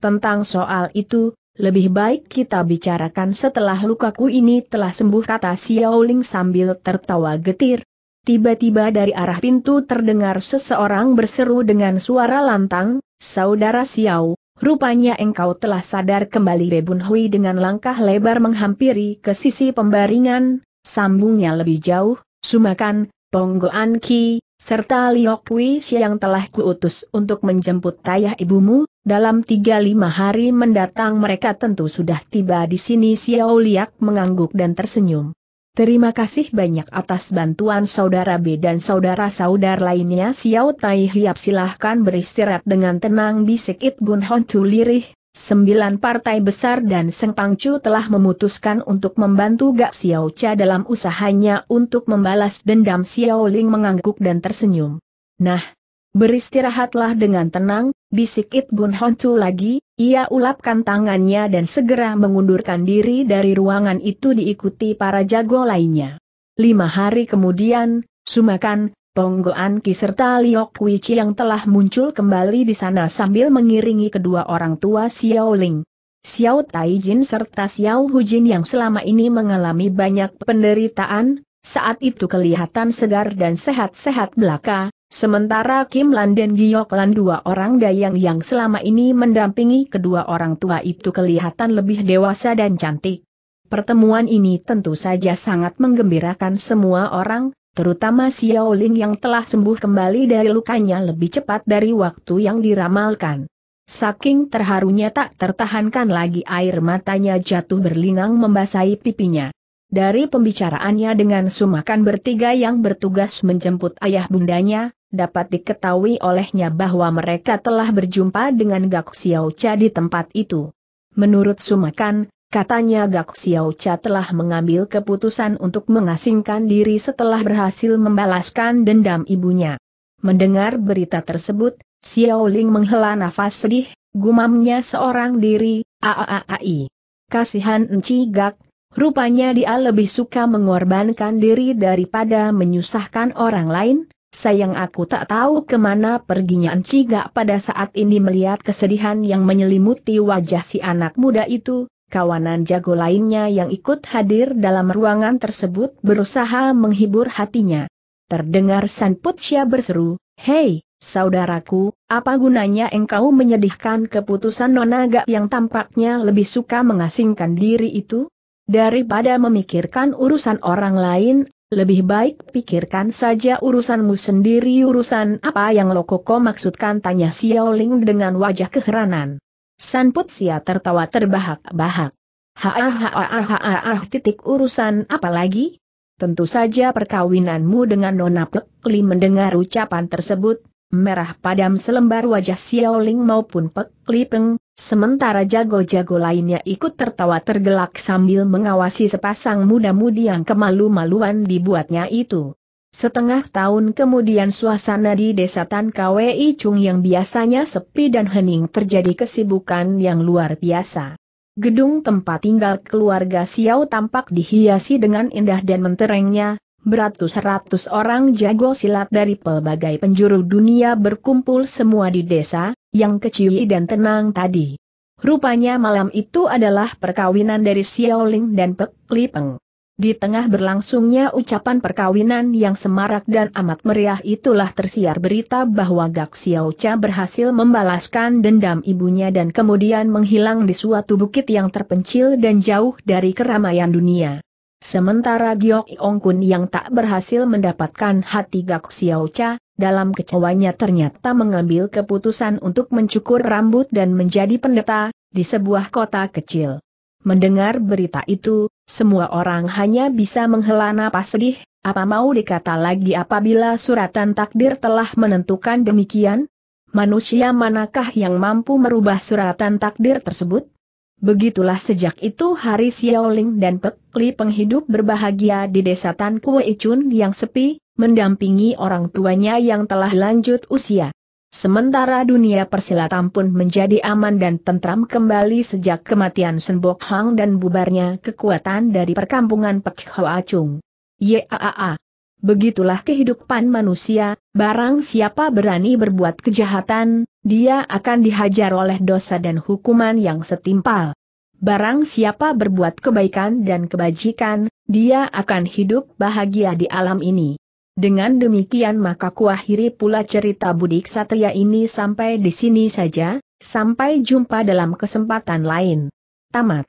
Tentang soal itu, lebih baik kita bicarakan setelah lukaku ini telah sembuh kata Xiao Ling sambil tertawa getir, Tiba-tiba dari arah pintu terdengar seseorang berseru dengan suara lantang, Saudara Xiao, rupanya engkau telah sadar kembali Bebun Hui dengan langkah lebar menghampiri ke sisi pembaringan, sambungnya lebih jauh, Sumakan, Tonggo Ki, serta Liok Pui yang telah kuutus untuk menjemput tayah ibumu, dalam tiga lima hari mendatang mereka tentu sudah tiba di sini Xiao Liak mengangguk dan tersenyum. Terima kasih banyak atas bantuan saudara B dan saudara saudara lainnya Xiao Tai Hiap silahkan beristirahat dengan tenang bisik It Bun Hon Chu lirih. Sembilan partai besar dan Seng Pangcu telah memutuskan untuk membantu Gak Xiao Cha dalam usahanya untuk membalas dendam Xiao Ling mengangguk dan tersenyum. Nah, beristirahatlah dengan tenang, bisik It Bun Hon Chu lagi, ia ulapkan tangannya dan segera mengundurkan diri dari ruangan itu diikuti para jago lainnya. Lima hari kemudian, Sumakan, Ponggoan Kiserta, serta Liok Wici yang telah muncul kembali di sana sambil mengiringi kedua orang tua Xiao Ling. Xiao Taijin serta Xiao Hujin yang selama ini mengalami banyak penderitaan, saat itu kelihatan segar dan sehat-sehat belaka, Sementara Kim Lan dan Giok Lan dua orang dayang yang selama ini mendampingi kedua orang tua itu kelihatan lebih dewasa dan cantik. Pertemuan ini tentu saja sangat menggembirakan semua orang, terutama Xiao Ling yang telah sembuh kembali dari lukanya lebih cepat dari waktu yang diramalkan. Saking terharunya tak tertahankan lagi air matanya jatuh berlinang membasahi pipinya. Dari pembicaraannya dengan sumakan bertiga yang bertugas menjemput ayah bundanya, dapat diketahui olehnya bahwa mereka telah berjumpa dengan Gak Xiao Cha di tempat itu. Menurut sumakan, katanya Gak Xiao Cha telah mengambil keputusan untuk mengasingkan diri setelah berhasil membalaskan dendam ibunya. Mendengar berita tersebut, Xiao Ling menghela nafas sedih, gumamnya seorang diri, aaai. Kasihan Enci Gak, Rupanya dia lebih suka mengorbankan diri daripada menyusahkan orang lain, sayang aku tak tahu kemana perginya Enciga pada saat ini melihat kesedihan yang menyelimuti wajah si anak muda itu, kawanan jago lainnya yang ikut hadir dalam ruangan tersebut berusaha menghibur hatinya. Terdengar San Putsia berseru, Hei, saudaraku, apa gunanya engkau menyedihkan keputusan nonaga yang tampaknya lebih suka mengasingkan diri itu? Daripada memikirkan urusan orang lain, lebih baik pikirkan saja urusanmu sendiri urusan apa yang Lokoko maksudkan tanya Xiaoling dengan wajah keheranan. San Sia tertawa terbahak-bahak. Haah titik urusan apa lagi? Tentu saja perkawinanmu dengan Nona Pekli mendengar ucapan tersebut, merah padam selembar wajah Xiaoling maupun Pekli Peng, Sementara jago-jago lainnya ikut tertawa tergelak sambil mengawasi sepasang muda-mudi yang kemalu-maluan dibuatnya itu. Setengah tahun kemudian suasana di desa Tan Kwei Chung yang biasanya sepi dan hening terjadi kesibukan yang luar biasa. Gedung tempat tinggal keluarga Xiao tampak dihiasi dengan indah dan menterengnya, beratus-ratus orang jago silat dari pelbagai penjuru dunia berkumpul semua di desa, yang kecil dan tenang tadi. Rupanya malam itu adalah perkawinan dari Xiaoling dan Pek Lipeng. Di tengah berlangsungnya ucapan perkawinan yang semarak dan amat meriah itulah tersiar berita bahwa Gak Xiao Cha berhasil membalaskan dendam ibunya dan kemudian menghilang di suatu bukit yang terpencil dan jauh dari keramaian dunia. Sementara Giok Ong Kun yang tak berhasil mendapatkan hati Gak Xiao Cha, dalam kecewanya ternyata mengambil keputusan untuk mencukur rambut dan menjadi pendeta, di sebuah kota kecil. Mendengar berita itu, semua orang hanya bisa menghela napas sedih, apa mau dikata lagi apabila suratan takdir telah menentukan demikian? Manusia manakah yang mampu merubah suratan takdir tersebut? Begitulah sejak itu hari Xiaoling dan Pekli penghidup berbahagia di desa Tan Kuo Icun yang sepi, mendampingi orang tuanya yang telah lanjut usia. Sementara dunia persilatan pun menjadi aman dan tentram kembali sejak kematian Senbok Hang dan bubarnya kekuatan dari perkampungan Pek Hoa Chung. Yaa. Begitulah kehidupan manusia, barang siapa berani berbuat kejahatan, dia akan dihajar oleh dosa dan hukuman yang setimpal. Barang siapa berbuat kebaikan dan kebajikan, dia akan hidup bahagia di alam ini. Dengan demikian maka kuakhiri pula cerita Budi Satria ini sampai di sini saja, sampai jumpa dalam kesempatan lain. Tamat.